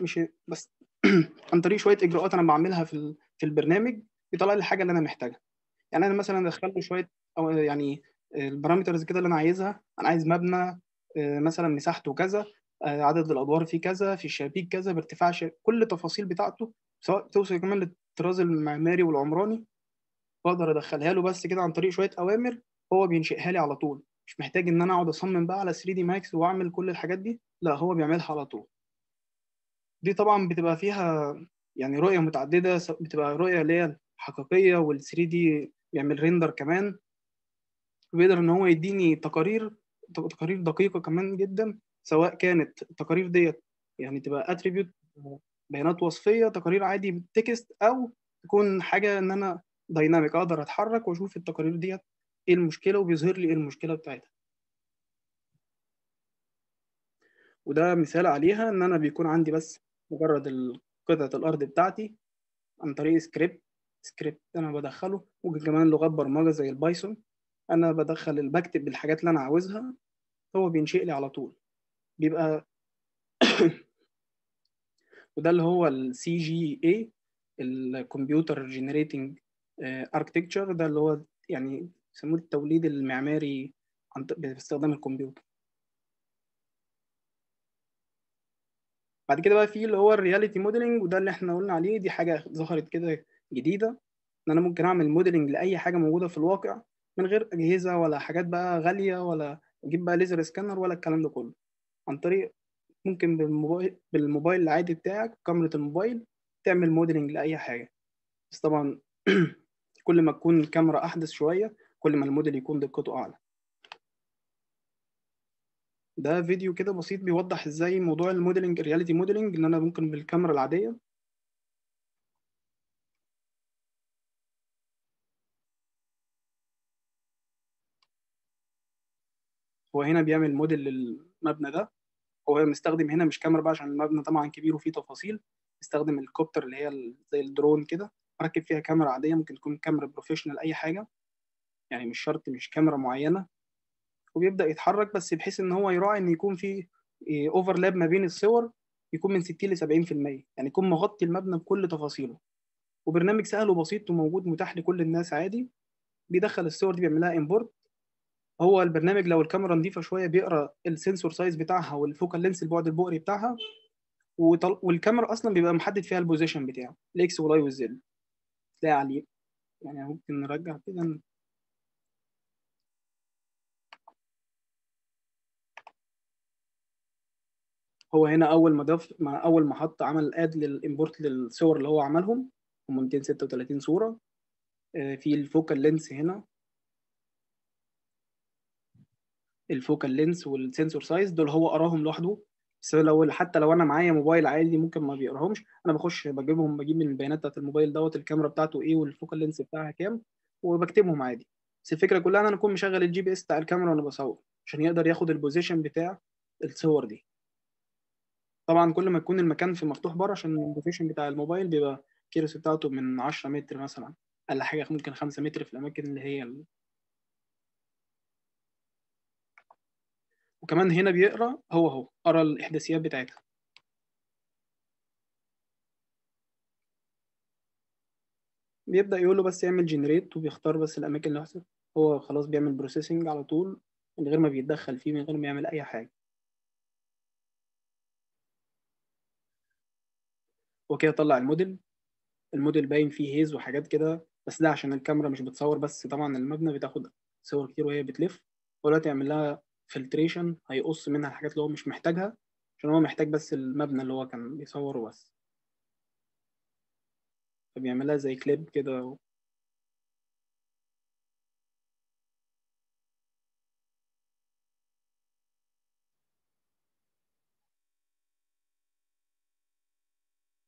[SPEAKER 2] مش بس <clears throat> عن طريق شويه اجراءات انا بعملها في في البرنامج بيطلع لي الحاجه اللي انا محتاجها يعني انا مثلا دخلت شويه او يعني البارامترز كده اللي انا عايزها انا عايز مبنى آه، مثلا مساحته كذا آه، عدد الادوار فيه كذا في الشبابيك كذا بارتفاع كل التفاصيل بتاعته سواء توصل كمان للطراز المعماري والعمراني بقدر ادخلها له بس كده عن طريق شويه اوامر هو بينشئها لي على طول مش محتاج ان انا اقعد اصمم بقى على 3 دي ماكس واعمل كل الحاجات دي لا هو بيعملها على طول دي طبعا بتبقى فيها يعني رؤيه متعدده بتبقى رؤيه اللي هي الحقيقيه وال 3 دي بيعمل ريندر كمان بيقدر ان هو يديني تقارير تقارير دقيقه كمان جدا سواء كانت التقارير ديت يعني تبقى اتريبيوت بيانات وصفيه تقارير عادي تكست او تكون حاجه ان انا دايناميك اقدر اتحرك واشوف التقارير ديت ايه المشكله وبيظهر لي ايه المشكله بتاعتها وده مثال عليها ان انا بيكون عندي بس مجرد قطعه الارض بتاعتي عن طريق سكريبت سكريبت انا بدخله ممكن كمان لغات برمجه زي البايثون انا بدخل بكتب الحاجات اللي انا عاوزها هو بينشئ لي على طول بيبقى <coughs> وده اللي هو السي جي اي الكمبيوتر جينيريتنج اركتكتشر آه، ده اللي هو يعني بيسموه التوليد المعماري باستخدام الكمبيوتر بعد كده بقى في اللي هو الرياليتي موديلنج وده اللي احنا قلنا عليه دي حاجه ظهرت كده جديده ان انا ممكن اعمل موديلنج لاي حاجه موجوده في الواقع من غير اجهزه ولا حاجات بقى غاليه ولا اجيب بقى ليزر سكانر ولا الكلام ده كله عن طريق ممكن بالموبايل بالموبايل العادي بتاعك كاميرا الموبايل تعمل موديلنج لاي حاجه بس طبعا <clears throat> <clears throat> كل ما تكون الكاميرا احدث شويه كل ما الموديل يكون دقته اعلى ده فيديو كده بسيط بيوضح ازاي موضوع الموديلنج الرياليتي موديلنج ان انا ممكن بالكاميرا العاديه هو هنا بيعمل موديل للمبنى ده هو مستخدم هنا مش كاميرا بقى عشان المبنى طبعا كبير وفيه تفاصيل استخدم الكوبتر اللي هي زي الدرون كده اركب فيها كاميرا عاديه ممكن تكون كاميرا بروفيشنال اي حاجه يعني مش شرط مش كاميرا معينه وبيبدا يتحرك بس بحيث ان هو يراعي ان يكون في اوفرلاب آه، ما بين الصور يكون من 60 ل 70% يعني يكون مغطي المبنى بكل تفاصيله وبرنامج سهل وبسيط وموجود متاح لكل الناس عادي بيدخل الصور دي بيعملها امبورت هو البرنامج لو الكاميرا نظيفه شويه بيقرا السنسور سايز بتاعها والفوكال لينس البعد البؤري بتاعها والكاميرا اصلا بيبقى محدد فيها البوزيشن بتاعه الاكس والاي والزد هتلاقي عليه يعني ممكن نرجع كده هو هنا اول مضاف مع اول حط عمل اد للامبورت للصور اللي هو عملهم هم 236 صوره آه، في الفوكال لينس هنا الفوكال لينس والسنسور سايز دول هو قراهم لوحده بس لو حتى لو انا معايا موبايل عادي ممكن ما بيقراهمش انا بخش بجيبهم بجيب من البيانات بتاعت الموبايل دوت الكاميرا بتاعته ايه والفوكال لينس بتاعها كام وبكتبهم عادي بس الفكره كلها ان انا اكون مشغل الجي بي اس بتاع الكاميرا وانا بصور عشان يقدر ياخد البوزيشن بتاع الصور دي طبعا كل ما يكون المكان في مفتوح بره عشان البوزيشن بتاع الموبايل بيبقى الكيرس بتاعته من 10 متر مثلا اقل حاجه ممكن 5 متر في الاماكن اللي هي كمان هنا بيقرا هو هو قرا الاحداثيات بتاعتها بيبدا يقول له بس يعمل جنريت وبيختار بس الاماكن اللي حصل هو خلاص بيعمل بروسيسنج على طول من غير ما بيتدخل فيه من غير ما يعمل اي حاجه وكده طلع الموديل الموديل باين فيه هيز وحاجات كده بس ده عشان الكاميرا مش بتصور بس طبعا المبنى بتاخد صور كتير وهي بتلف ودلوقتي يعمل لها فلتريشن هيقص منها الحاجات اللي هو مش محتاجها عشان هو محتاج بس المبنى اللي هو كان بيصوره بس فبيعملها زي كليب كده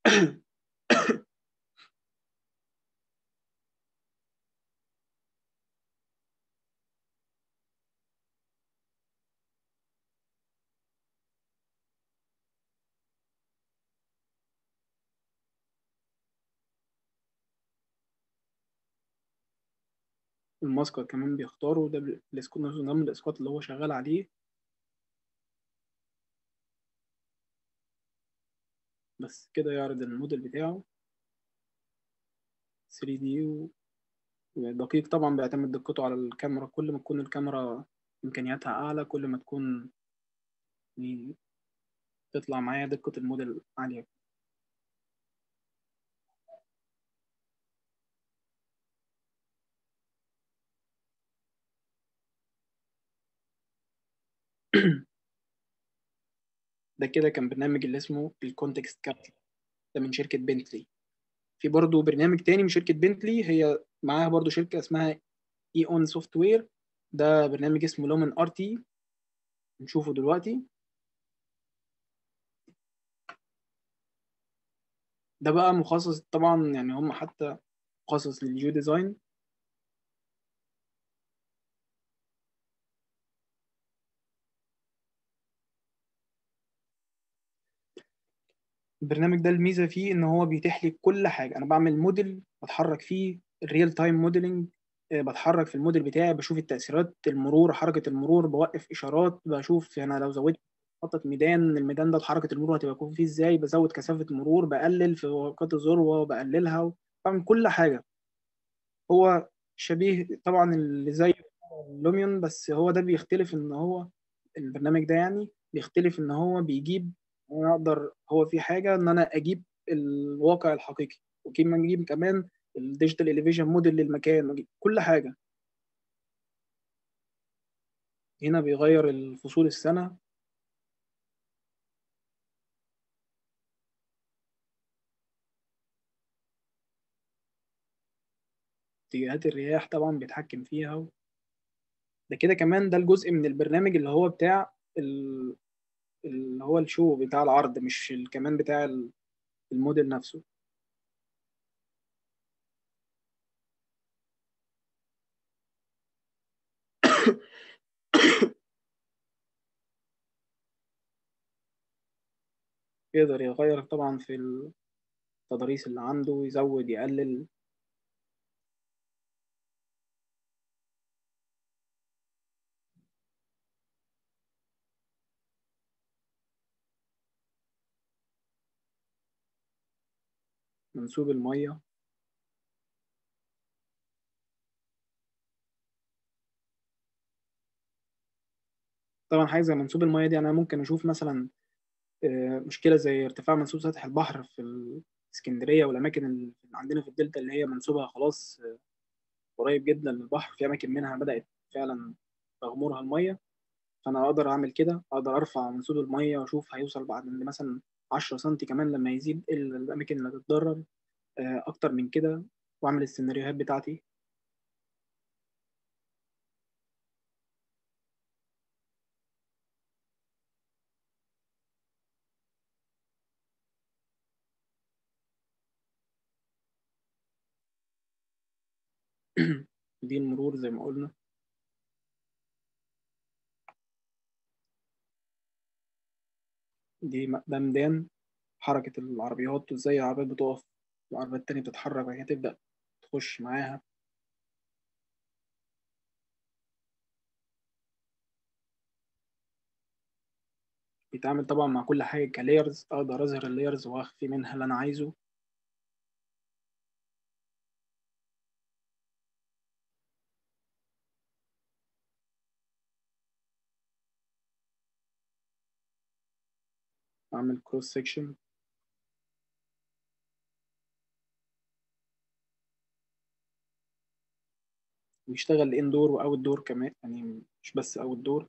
[SPEAKER 2] <clears throat> أه، الماسكر كمان بيختاره ده الاسكوت نفسه نظام الاسكوت اللي هو شغال عليه بس كده يعرض الموديل بتاعه 3D ودقيق طبعا بيعتمد دقته على الكاميرا كل ما تكون الكاميرا إمكانياتها أعلى كل ما تكون يعني تطلع معايا دقة الموديل عالية <clears throat> ده كده كان برنامج اللي اسمه الكونتكست كابتشر ده من شركه بنتلي في برضه برنامج تاني من شركه بنتلي هي معاها برضه شركه اسمها اي اون سوفت وير ده برنامج اسمه لومن ار تي نشوفه دلوقتي ده بقى مخصص طبعا يعني هم حتى مخصص لليو ديزاين البرنامج ده الميزه فيه ان هو بيتيح لي كل حاجه انا بعمل موديل بتحرك فيه الريل تايم موديلنج بتحرك في الموديل بتاعي بشوف التاثيرات المرور حركه المرور بوقف اشارات بشوف انا لو زودت خطط ميدان الميدان ده حركه المرور هتبقى فيه ازاي بزود كثافه المرور بقلل في وقت الذروه بقللها بعمل كل حاجه هو شبيه طبعا اللي زي لوميون بس هو ده بيختلف ان هو البرنامج ده يعني بيختلف ان هو بيجيب انا اقدر هو في حاجه ان انا اجيب الواقع الحقيقي ما نجيب كمان الديجيتال اليفيجن موديل للمكان كل حاجه هنا بيغير الفصول السنه اتجاهات الرياح طبعا بيتحكم فيها ده كده كمان ده الجزء من البرنامج اللي هو بتاع ال... اللي هو الشو بتاع العرض مش الكمان بتاع الموديل نفسه <coughs> يقدر يغير طبعا في التضاريس اللي عنده يزود يقلل منسوب المية طبعا حاجة زي منسوب المية دي أنا ممكن أشوف مثلا آه، مشكلة زي ارتفاع منسوب سطح البحر في الإسكندرية والأماكن اللي عندنا في الدلتا اللي هي منسوبها خلاص آه، قريب جدا للبحر في أماكن منها بدأت فعلا تغمرها المية فأنا أقدر أعمل كده أقدر أرفع منسوب المية وأشوف هيوصل بعد مثلا 10 سم كمان لما يزيد الاماكن اللي هتتضرر آه، اكتر من كده واعمل السيناريوهات بتاعتي <clears throat> دي المرور زي ما قلنا دي ده ميدان حركة العربيات وازاي العربيات بتقف والعربيات التانية بتتحرك وهي تبدأ تخش معاها بيتعامل طبعا مع كل حاجة كلايرز أقدر أظهر اللايرز وأخفي منها اللي أنا عايزه اعمل كروس سيكشن بيشتغل اندور واوت دور
[SPEAKER 3] كمان يعني مش بس اوت دور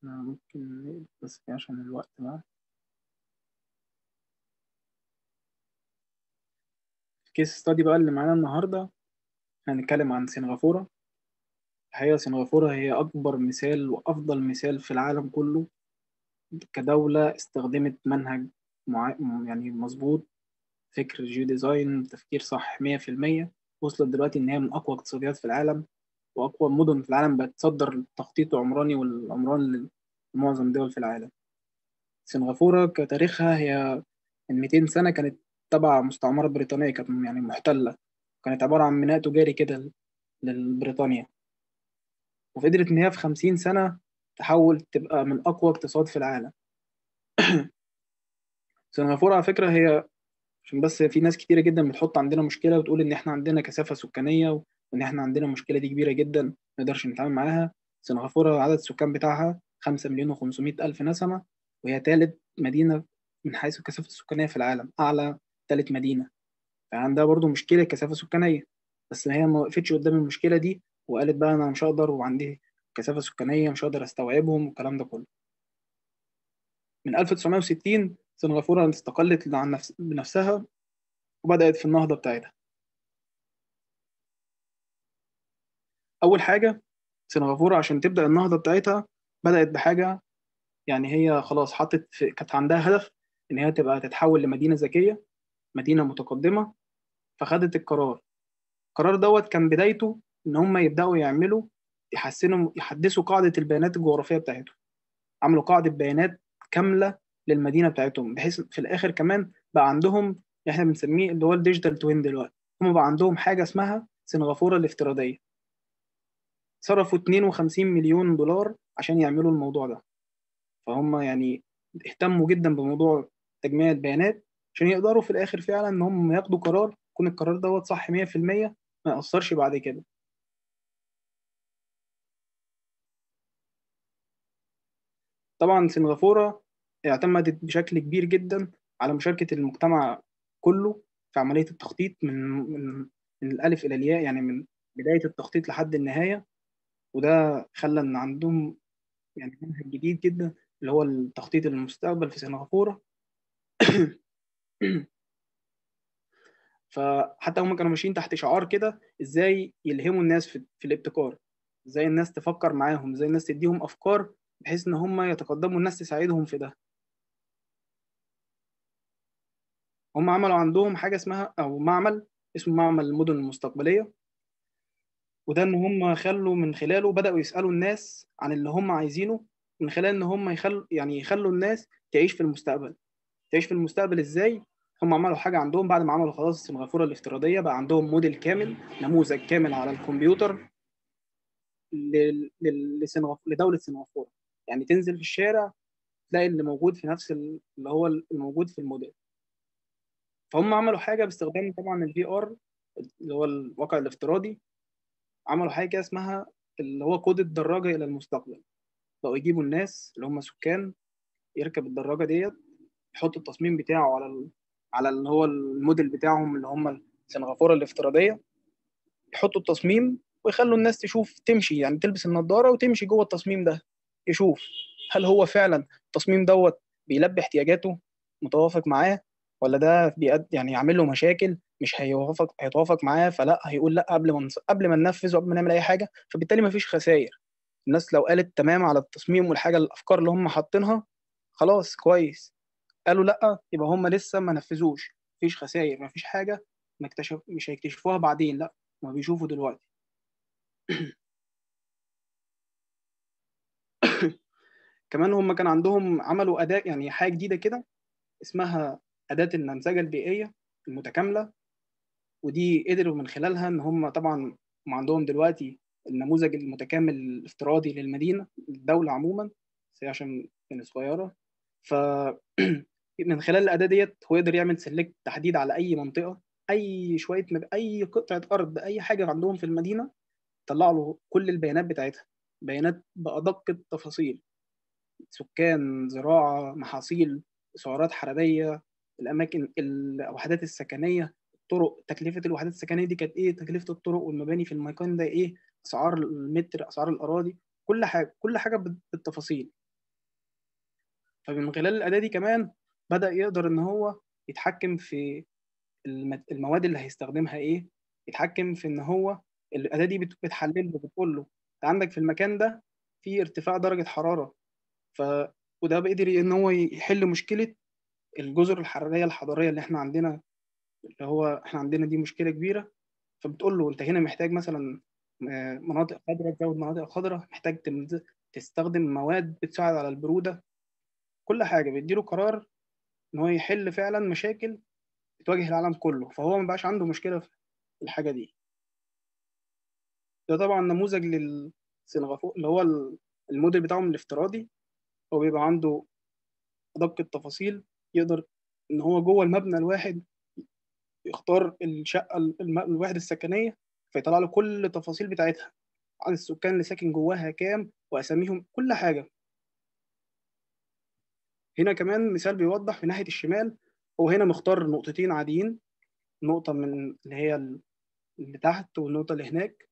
[SPEAKER 3] احنا ممكن نقلب بس عشان الوقت بقى
[SPEAKER 2] الكيس ستادي بقى اللي معانا النهاردة هنتكلم عن سنغافورة الحقيقة سنغافورة هي أكبر مثال وأفضل مثال في العالم كله كدولة استخدمت منهج مع... يعني مظبوط فكر جيو ديزاين تفكير صح مية في المية وصلت دلوقتي إن هي من أقوى اقتصاديات في العالم واقوى مدن في العالم بتصدر التخطيط العمراني والعمران لمعظم دول في العالم سنغافورة كتاريخها هي من 200 سنة كانت تبع مستعمرة بريطانية كانت يعني محتلة كانت عبارة عن ميناء تجاري كده لبريطانيا وقدرت إن هي في 50 سنة تحول تبقى من أقوى اقتصاد في العالم <clears throat> سنغافورة على فكرة هي عشان بس في ناس كتيرة جدا بتحط عندنا مشكلة وتقول إن إحنا عندنا كثافة سكانية وان احنا عندنا مشكله دي كبيره جدا ما نقدرش نتعامل معاها سنغافوره عدد السكان بتاعها 5 مليون و500 الف نسمه وهي ثالث مدينه من حيث الكثافه السكانيه في العالم اعلى ثالث مدينه فعندها برضو مشكله كثافه سكانيه بس هي ما وقفتش قدام المشكله دي وقالت بقى انا مش هقدر وعندي كثافه سكانيه مش هقدر استوعبهم والكلام ده كله من 1960 سنغافوره استقلت عن نفس بنفسها وبدات في النهضه بتاعتها اول حاجه سنغافوره عشان تبدا النهضه بتاعتها بدات بحاجه يعني هي خلاص حطت في كانت عندها هدف ان هي تبقى تتحول لمدينه ذكيه مدينه متقدمه فخدت القرار القرار دوت كان بدايته ان هم يبداوا يعملوا يحسنوا يحدثوا قاعده البيانات الجغرافيه بتاعتهم عملوا قاعده بيانات كامله للمدينه بتاعتهم بحيث في الاخر كمان بقى عندهم احنا بنسميه اللي هو الديجيتال توين دلوقتي هم بقى عندهم حاجه اسمها سنغافوره الافتراضيه صرفوا 52 مليون دولار عشان يعملوا الموضوع ده فهم يعني اهتموا جدا بموضوع تجميع البيانات عشان يقدروا في الاخر فعلا ان هم ياخدوا قرار يكون القرار دوت صح 100% ما ياثرش بعد كده طبعا سنغافوره اعتمدت بشكل كبير جدا على مشاركه المجتمع كله في عمليه التخطيط من من, من الالف الى الياء يعني من بدايه التخطيط لحد النهايه وده خلى ان عندهم يعني منهج جديد جدا اللي هو التخطيط للمستقبل في سنغافوره <coughs> فحتى هم كانوا ماشيين تحت شعار كده ازاي يلهموا الناس في, في الابتكار ازاي الناس تفكر معاهم ازاي الناس تديهم افكار بحيث ان هم يتقدموا الناس تساعدهم في ده هم عملوا عندهم حاجه اسمها او معمل اسمه معمل المدن المستقبليه وده ان هم خلوا من خلاله بداوا يسالوا الناس عن اللي هم عايزينه من خلال ان هم يخلوا يعني يخلوا الناس تعيش في المستقبل تعيش في المستقبل ازاي هم عملوا حاجه عندهم بعد ما عملوا خلاص سنغافوره الافتراضيه بقى عندهم موديل كامل نموذج كامل على الكمبيوتر لدوله سنغافوره يعني تنزل في الشارع تلاقي اللي موجود في نفس اللي هو الموجود في الموديل فهم عملوا حاجه باستخدام طبعا الفي ار اللي هو الواقع الافتراضي عملوا حاجه اسمها اللي هو كود الدراجه الى المستقبل بقوا يجيبوا الناس اللي هم سكان يركب الدراجه ديت يحط التصميم بتاعه على ال... على اللي هو الموديل بتاعهم اللي هم سنغافوره الافتراضيه يحطوا التصميم ويخلوا الناس تشوف تمشي يعني تلبس النضاره وتمشي جوه التصميم ده يشوف هل هو فعلا التصميم دوت بيلبي احتياجاته متوافق معاه ولا ده بيقد يعني يعمل له مشاكل مش هيوافق هيتوافق معاه فلا هيقول لا قبل ما قبل ما ننفذ وقبل ما نعمل اي حاجه فبالتالي مفيش خسائر الناس لو قالت تمام على التصميم والحاجه الافكار اللي هم حاطينها خلاص كويس قالوا لا يبقى هم لسه ما نفذوش مفيش خسائر مفيش حاجه ما اكتشف مش هيكتشفوها بعدين لا ما بيشوفوا دلوقتي <coughs> كمان هم كان عندهم عملوا اداه يعني حاجه جديده كده اسمها اداه النمذجه البيئيه المتكامله ودي قدروا من خلالها ان هم طبعا ما عندهم دلوقتي النموذج المتكامل الافتراضي للمدينه الدوله عموما عشان كانت صغيره ف <clears throat> من خلال الاداه ديت هو يقدر يعمل سلكت تحديد على اي منطقه اي شويه مب... اي قطعه ارض اي حاجه عندهم في المدينه طلع له كل البيانات بتاعتها بيانات بادق التفاصيل سكان زراعه محاصيل سعرات حراريه الاماكن الوحدات السكنيه الطرق تكلفه الوحدات السكنيه دي كانت ايه تكلفه الطرق والمباني في المكان ده ايه اسعار المتر اسعار الاراضي كل حاجه كل حاجه بالتفاصيل فمن خلال الاداه دي كمان بدا يقدر ان هو يتحكم في المواد اللي هيستخدمها ايه يتحكم في ان هو الاداه دي بتحلل له بتقول له انت عندك في المكان ده في ارتفاع درجه حراره ف وده بيقدر ان هو يحل مشكله الجزر الحراريه الحضاريه اللي احنا عندنا اللي هو احنا عندنا دي مشكله كبيره فبتقول له انت هنا محتاج مثلا آه، مناطق خضراء تزود مناطق خضراء محتاج تستخدم مواد بتساعد على البروده كل حاجه بيديله قرار ان هو يحل فعلا مشاكل بتواجه العالم كله فهو ما بقاش عنده مشكله في الحاجه دي ده طبعا نموذج للسنغافور اللي هو الموديل بتاعهم الافتراضي هو بيبقى عنده ادق التفاصيل يقدر ان هو جوه المبنى الواحد يختار الشقه الوحده السكنيه فيطلع له كل التفاصيل بتاعتها عن السكان اللي ساكن جواها كام واساميهم كل حاجه هنا كمان مثال بيوضح في ناحيه الشمال هو هنا مختار نقطتين عاديين نقطه من اللي هي اللي تحت والنقطه اللي هناك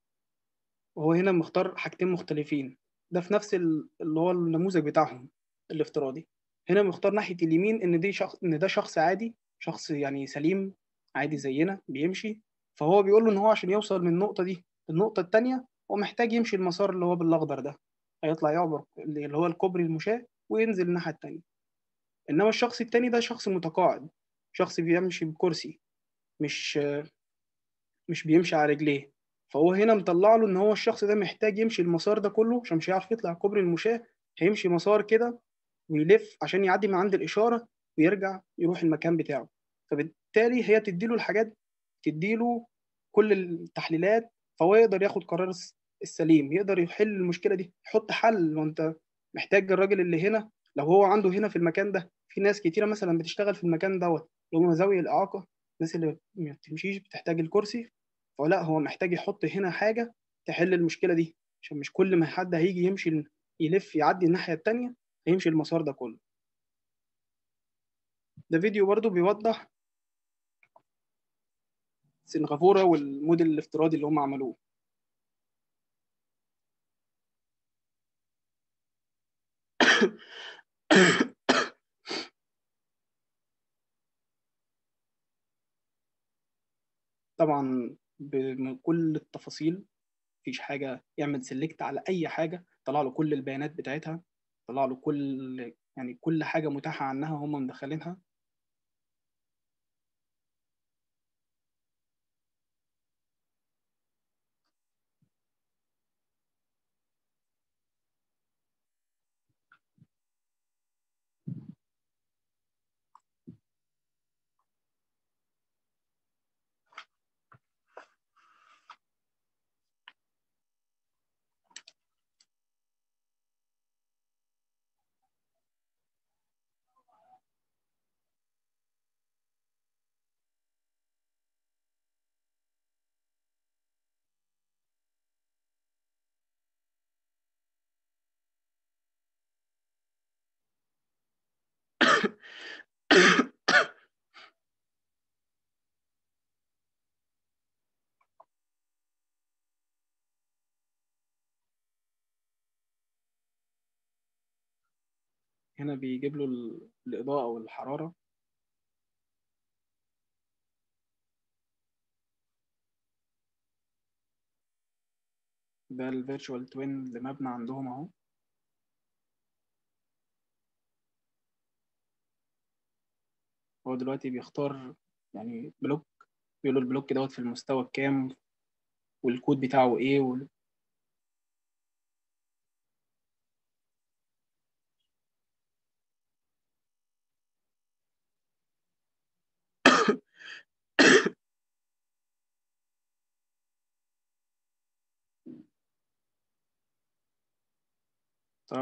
[SPEAKER 2] وهو هنا مختار حاجتين مختلفين ده في نفس اللي هو النموذج بتاعهم الافتراضي هنا مختار ناحيه اليمين ان دي شخص ان ده شخص عادي شخص يعني سليم عادي زينا بيمشي فهو بيقول له ان هو عشان يوصل من النقطه دي للنقطه الثانيه هو محتاج يمشي المسار اللي هو بالاخضر ده هيطلع يعبر اللي هو الكوبري المشاة وينزل الناحيه الثانيه انما الشخص الثاني ده شخص متقاعد شخص بيمشي بكرسي مش مش بيمشي على رجليه فهو هنا مطلع له ان هو الشخص ده محتاج يمشي المسار ده كله عشان مش هيعرف يطلع كوبري المشاة هيمشي مسار كده ويلف عشان يعدي من عند الاشاره ويرجع يروح المكان بتاعه فبالتالي هي تديله الحاجات تديله كل التحليلات فهو يقدر ياخد قرار السليم يقدر يحل المشكله دي يحط حل وانت محتاج الراجل اللي هنا لو هو عنده هنا في المكان ده في ناس كتيره مثلا بتشتغل في المكان دوت اللي هم ذوي الاعاقه الناس اللي ما بتمشيش بتحتاج الكرسي فلا هو محتاج يحط هنا حاجه تحل المشكله دي عشان مش كل ما حد هيجي يمشي يلف يعدي الناحيه الثانيه هيمشي المسار ده كله ده فيديو برضو بيوضح سنغافوره والموديل الافتراضي اللي هم عملوه طبعا بكل التفاصيل مفيش حاجه يعمل سيلكت على اي حاجه طلع له كل البيانات بتاعتها طلع له كل يعني كل حاجه متاحه عنها هم مدخلينها <coughs> هنا بيجيب له الإضاءة والحرارة ده الفيرتشوال توين لمبنى عندهم اهو هو دلوقتي بيختار يعني بلوك بيقول له البلوك دوت في المستوى الكام والكود بتاعه ايه و...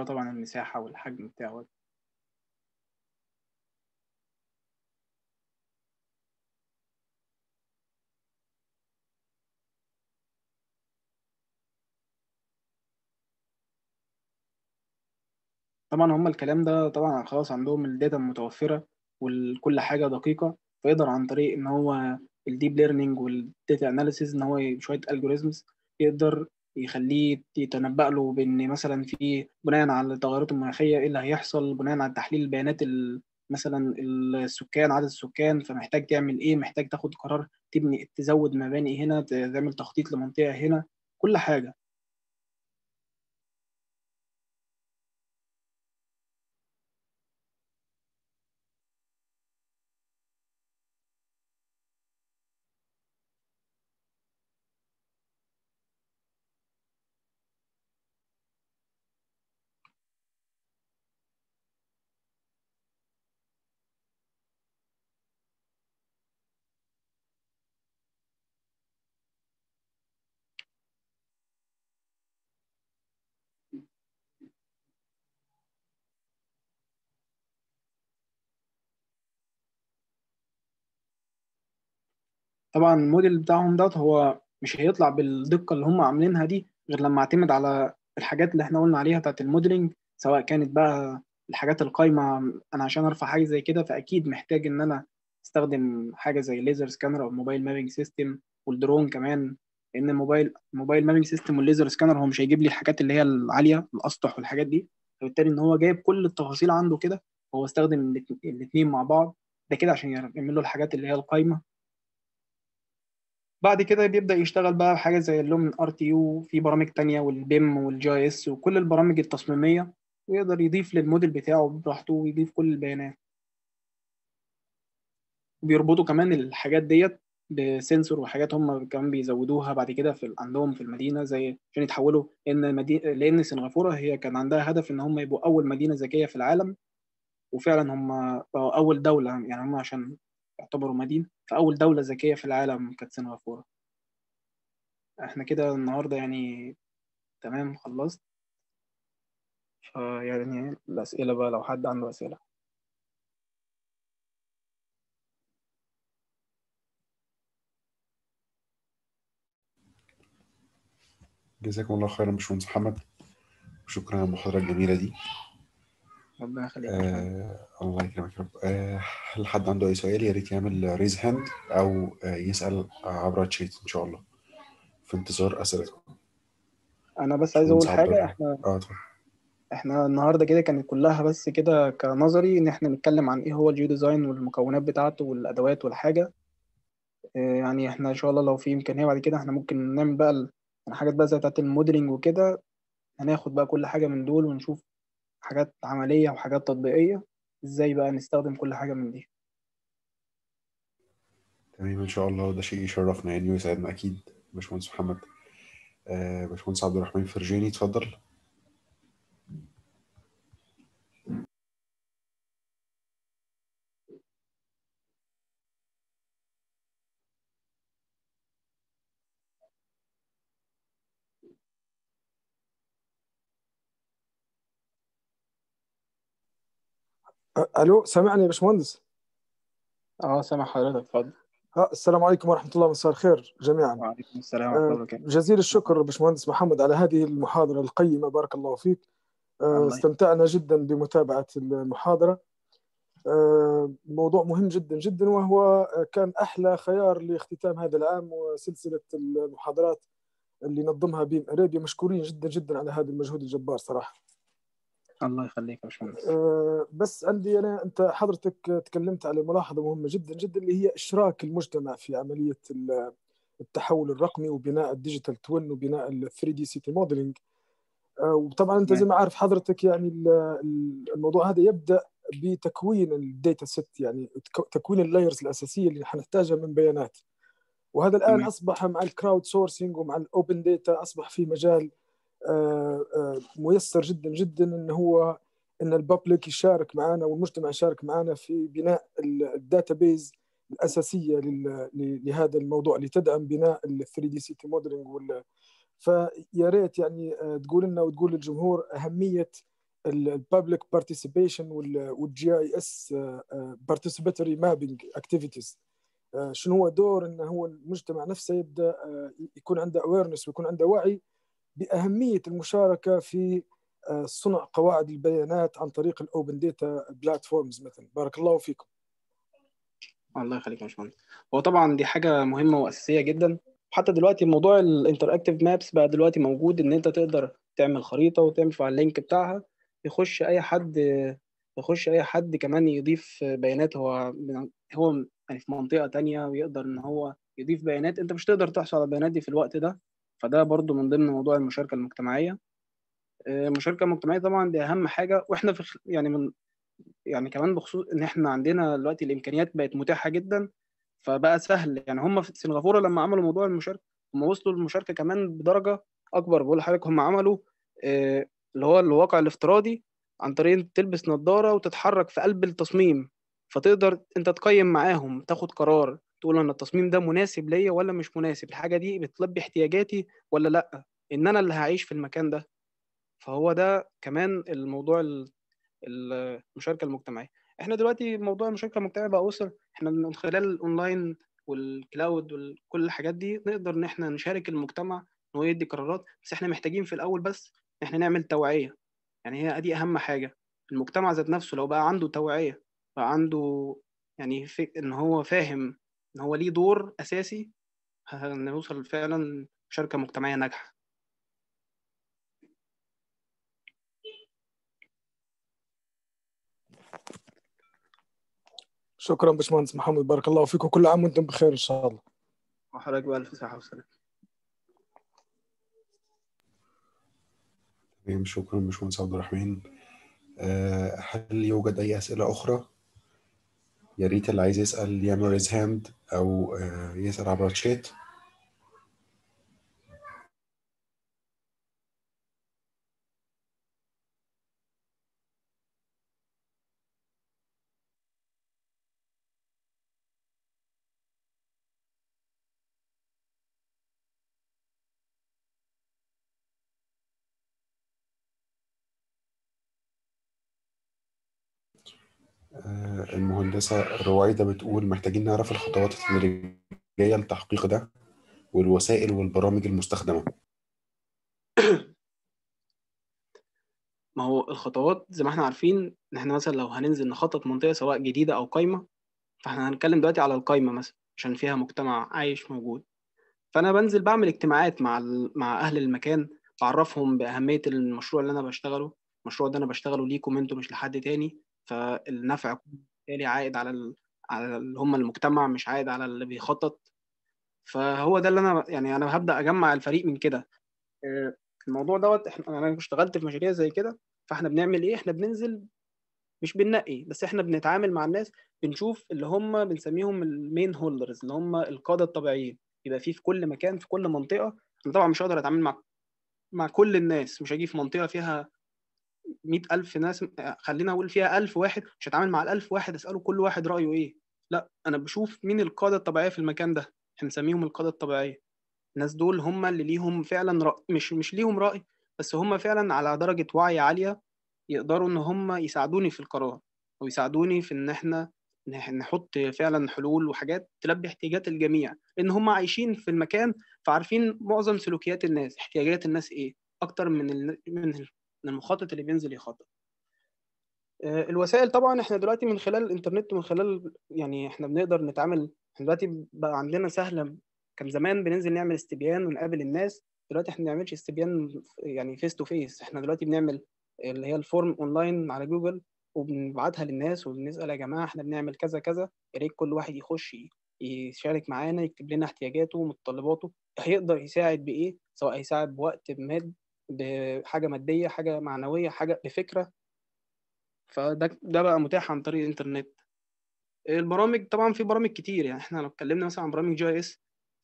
[SPEAKER 2] <coughs> طبعا المساحة والحجم بتاعه طبعا هم الكلام ده طبعا خلاص عندهم الداتا متوفرة وكل حاجة دقيقة فيقدر عن طريق إن هو الديب ليرنينج والداتا اناليسيز إن هو شوية الجوريزمز يقدر يخليه يتنبأ له بإن مثلا في بناء على التغيرات المناخية إيه اللي هيحصل بناء على تحليل البيانات مثلا السكان عدد السكان فمحتاج تعمل ايه محتاج تاخد قرار تبني تزود مباني هنا تعمل تخطيط لمنطقه هنا كل حاجه طبعا الموديل بتاعهم دوت هو مش هيطلع بالدقه اللي هم عاملينها دي غير لما اعتمد على الحاجات اللي احنا قلنا عليها بتاعت الموديلنج سواء كانت بقى الحاجات القايمه انا عشان ارفع حاجه زي كده فاكيد محتاج ان انا استخدم حاجه زي الليزر سكانر او الموبايل مابنج سيستم والدرون كمان لان الموبايل الموبايل مابنج سيستم والليزر سكانر هو مش هيجيب لي الحاجات اللي هي العاليه الاسطح والحاجات دي فبالتالي ان هو جايب كل التفاصيل عنده كده هو استخدم الاثنين مع بعض ده كده عشان يعمل له الحاجات اللي هي القايمه بعد كده بيبدأ يشتغل بقى بحاجة زي اللومن ار تي يو في برامج تانية والبيم والجي اس وكل البرامج التصميمية ويقدر يضيف للموديل بتاعه براحته ويضيف كل البيانات بيربطوا كمان الحاجات ديت بسنسور وحاجات هم كمان بيزودوها بعد كده في عندهم في المدينه زي عشان يتحولوا ان لان سنغافوره هي كان عندها هدف ان هم يبقوا اول مدينه ذكيه في العالم وفعلا هم اول دوله يعني هم عشان يعتبروا مدينه فاول دوله ذكيه في العالم كانت سنغافوره احنا كده النهارده يعني تمام خلصت فيعني الاسئله بقى لو حد عنده اسئله
[SPEAKER 1] جزاكم الله خيرا باشمهندس محمد وشكرا على المحاضره الجميله دي
[SPEAKER 2] ربنا يخليك آه
[SPEAKER 1] الله يكرمك يا رب آه هل حد عنده اي سؤال يا ريت يعمل ريز هاند او آه يسال عبر الشات ان شاء الله في انتظار اسئلتكم
[SPEAKER 2] انا بس عايز اقول حاجه احنا اه احنا النهارده كده كانت كلها بس كده كنظري ان احنا نتكلم عن ايه هو الجيو ديزاين والمكونات بتاعته والادوات والحاجه آه، يعني احنا ان شاء الله لو في امكانيه بعد كده احنا ممكن نعمل بقى الحاجات يعني بقى زي بتاعت الموديلنج وكده هناخد بقى كل حاجه من دول ونشوف حاجات عملية وحاجات تطبيقية ازاي بقى نستخدم كل حاجة من دي
[SPEAKER 1] تمام ان شاء الله ده شيء يشرفنا يعني ويسعدنا اكيد باشمهندس محمد آه، باشمهندس عبد الرحمن فرجيني اتفضل
[SPEAKER 3] الو سامعني يا باشمهندس اه سامع حضرتك اتفضل آه السلام عليكم ورحمه الله مساء الخير جميعا وعليكم السلام ورحمه آه، الله جزيل الشكر باشمهندس محمد على هذه المحاضره القيمه بارك الله فيك آه، الله استمتعنا جدا بمتابعه المحاضره آه، موضوع مهم جدا جدا وهو كان احلى خيار لاختتام هذا العام وسلسله المحاضرات اللي نظمها بيم اريبيا مشكورين جدا جدا على هذا المجهود الجبار صراحه
[SPEAKER 2] الله يخليك يا باشمهندس
[SPEAKER 3] آه، بس عندي انا انت حضرتك تكلمت على ملاحظه مهمه جدا جدا اللي هي اشراك المجتمع في عمليه التحول الرقمي وبناء الديجيتال توين وبناء ال 3 دي سيتي موديلنج وطبعا انت نعم. زي ما عارف حضرتك يعني الموضوع هذا يبدا بتكوين الداتا سيت يعني تكوين اللايرز الاساسيه اللي حنحتاجها من بيانات وهذا الان اصبح مع الكراود سورسينج ومع الاوبن داتا اصبح في مجال آه، آه، ميسر جدا جدا ان هو ان الببليك يشارك معنا والمجتمع يشارك معنا في بناء الداتابيز الاساسيه لهذا الموضوع اللي تدعم بناء ال 3 دي سيتي موديلنج وال فيا ريت يعني آه، تقول لنا وتقول للجمهور اهميه الببليك بارتيسيبيشن والجي اي اس بارتيسيباتوري مابينج اكتيفيتيز شنو هو دور ان هو المجتمع نفسه يبدا يكون عنده اويرنس ويكون عنده وعي باهميه المشاركه في آه، صنع قواعد البيانات عن طريق الاوبن داتا بلاتفورمز مثلا بارك الله فيكم الله يخليك يا باشمهندس
[SPEAKER 2] هو طبعا دي حاجه مهمه واساسيه جدا حتى دلوقتي موضوع الانتراكتيف مابس بقى دلوقتي موجود ان انت تقدر تعمل خريطه وتنفع على اللينك بتاعها يخش اي حد يخش اي حد كمان يضيف بيانات هو هو يعني في منطقه تانية ويقدر ان هو يضيف بيانات انت مش تقدر تحصل على البيانات دي في الوقت ده فده برضو من ضمن موضوع المشاركه المجتمعيه المشاركه آه، المجتمعيه طبعا دي اهم حاجه واحنا في يعني من يعني كمان بخصوص ان احنا عندنا دلوقتي الامكانيات بقت متاحه جدا فبقى سهل يعني هم في سنغافوره لما عملوا موضوع المشاركه هم وصلوا للمشاركه كمان بدرجه اكبر بقول لحضرتك هم عملوا آه، اللي هو الواقع الافتراضي عن طريق تلبس نظاره وتتحرك في قلب التصميم فتقدر انت تقيم معاهم تاخد قرار تقول انا التصميم ده مناسب ليا ولا مش مناسب الحاجه دي بتلبي احتياجاتي ولا لا ان انا اللي هعيش في المكان ده فهو ده كمان الموضوع المشاركه المجتمعيه احنا دلوقتي موضوع المشاركه المجتمعيه بقى وصل احنا من خلال الاونلاين والكلاود وكل الحاجات دي نقدر ان احنا نشارك المجتمع ان هو يدي قرارات بس احنا محتاجين في الاول بس ان احنا نعمل توعيه يعني هي ادي اهم حاجه المجتمع ذات نفسه لو بقى عنده توعيه بقى عنده يعني ان هو فاهم ان هو ليه دور اساسي ان نوصل فعلا شركه مجتمعيه
[SPEAKER 3] ناجحه شكرا باشمهندس محمد بارك الله فيكم كل عام وانتم بخير ان شاء الله
[SPEAKER 2] وحضرتك بألف صحة وسلامة
[SPEAKER 1] تمام شكرا باشمهندس عبد الرحمن آه، هل يوجد أي أسئلة أخرى؟ يا ريت اللي عايز يسال يعمل ريز هاند او آه، يسال عبر الشات آه، المهندسة رويدة بتقول محتاجين نعرف الخطوات التدريجية لتحقيق ده والوسائل والبرامج المستخدمة
[SPEAKER 2] <clears throat> ما هو الخطوات زي ما احنا عارفين ان احنا مثلا لو هننزل نخطط منطقة سواء جديدة أو قايمة فاحنا هنتكلم دلوقتي على القايمة مثلا عشان فيها مجتمع عايش موجود فأنا بنزل بعمل اجتماعات مع مع أهل المكان بعرفهم بأهمية المشروع اللي أنا بشتغله المشروع ده أنا بشتغله ليكم انتوا مش لحد تاني فالنفع بالتالي عائد على ال... على اللي هم المجتمع مش عائد على اللي بيخطط فهو ده اللي انا يعني انا هبدا اجمع الفريق من كده آه، الموضوع دوت احنا انا اشتغلت في مشاريع زي كده فاحنا بنعمل ايه احنا بننزل مش بننقي بس احنا بنتعامل مع الناس بنشوف اللي هم بنسميهم المين هولدرز اللي هم القاده الطبيعيين يبقى في في كل مكان في كل منطقه انا طبعا مش هقدر اتعامل مع مع كل الناس مش هجي في منطقه فيها 100000 ناس خلينا اقول فيها 1000 واحد مش هتعامل مع الألف 1000 واحد اساله كل واحد رايه ايه لا انا بشوف مين القاده الطبيعيه في المكان ده احنا بنسميهم القاده الطبيعيه الناس دول هم اللي ليهم فعلا رأي مش مش ليهم راي بس هم فعلا على درجه وعي عاليه يقدروا ان هم يساعدوني في القرار او يساعدوني في ان احنا نحط فعلا حلول وحاجات تلبي احتياجات الجميع لان هم عايشين في المكان فعارفين معظم سلوكيات الناس احتياجات الناس ايه اكتر من ال... من من المخطط اللي بينزل يخطط آه، الوسائل طبعا احنا دلوقتي من خلال الانترنت ومن خلال يعني احنا بنقدر نتعامل احنا دلوقتي بقى عندنا سهله كان زمان بننزل نعمل استبيان ونقابل الناس دلوقتي احنا ما بنعملش استبيان يعني فيس تو فيس احنا دلوقتي بنعمل اللي هي الفورم اونلاين على جوجل وبنبعتها للناس وبنسال يا جماعه احنا بنعمل كذا كذا يا ريت كل واحد يخش يشارك معانا يكتب لنا احتياجاته ومتطلباته هيقدر يساعد بايه سواء هيساعد بوقت بمادي بحاجه ماديه حاجه معنويه حاجه بفكره فده ده بقى متاح عن طريق الانترنت البرامج طبعا في برامج كتير يعني احنا لو اتكلمنا مثلا عن برامج جي اس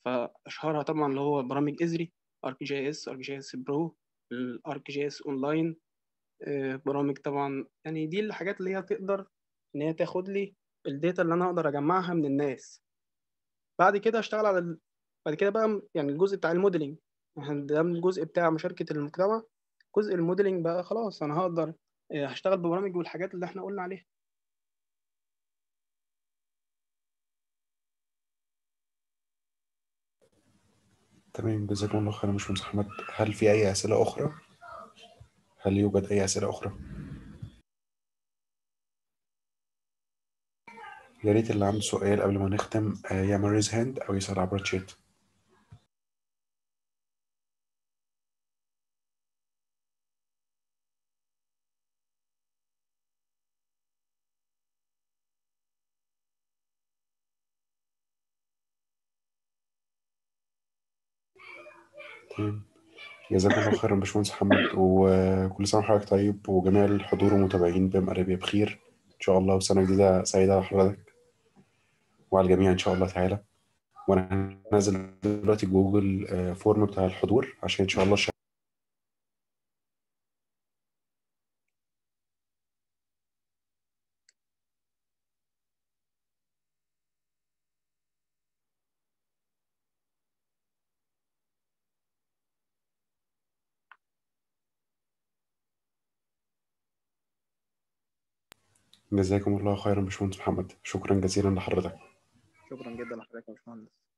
[SPEAKER 2] فاشهرها طبعا اللي هو برامج ازري ارك جي اس ارك جي اس برو الارك جي اس اونلاين آه، برامج طبعا يعني دي الحاجات اللي هي تقدر ان هي تاخد لي الداتا اللي انا اقدر اجمعها من الناس بعد كده اشتغل على ال... بعد كده بقى يعني الجزء بتاع الموديلنج احنا ده الجزء بتاع مشاركه المجتمع جزء الموديلنج بقى خلاص انا هقدر آه، هشتغل ببرامج والحاجات اللي احنا قلنا عليها
[SPEAKER 1] تمام جزاكم الله خير يا باشمهندس احمد هل في اي اسئله اخرى هل يوجد اي اسئله اخرى يا ريت اللي عنده سؤال قبل ما نختم آه، يعمل ريز هاند او يسأل عبر الشات جزاك الله خيرا باشمهندس محمد وكل سنه وحضرتك طيب وجميع الحضور والمتابعين بام بخير ان شاء الله وسنه جديده سعيده على حضرتك وعلى الجميع ان شاء الله تعالى وانا هنزل دلوقتي جوجل فورم آه، بتاع الحضور عشان ان شاء الله جزاكم الله خيرا باشمهندس محمد شكرا جزيلا لحضرتك
[SPEAKER 2] شكرا جدا لحضرتك يا باشمهندس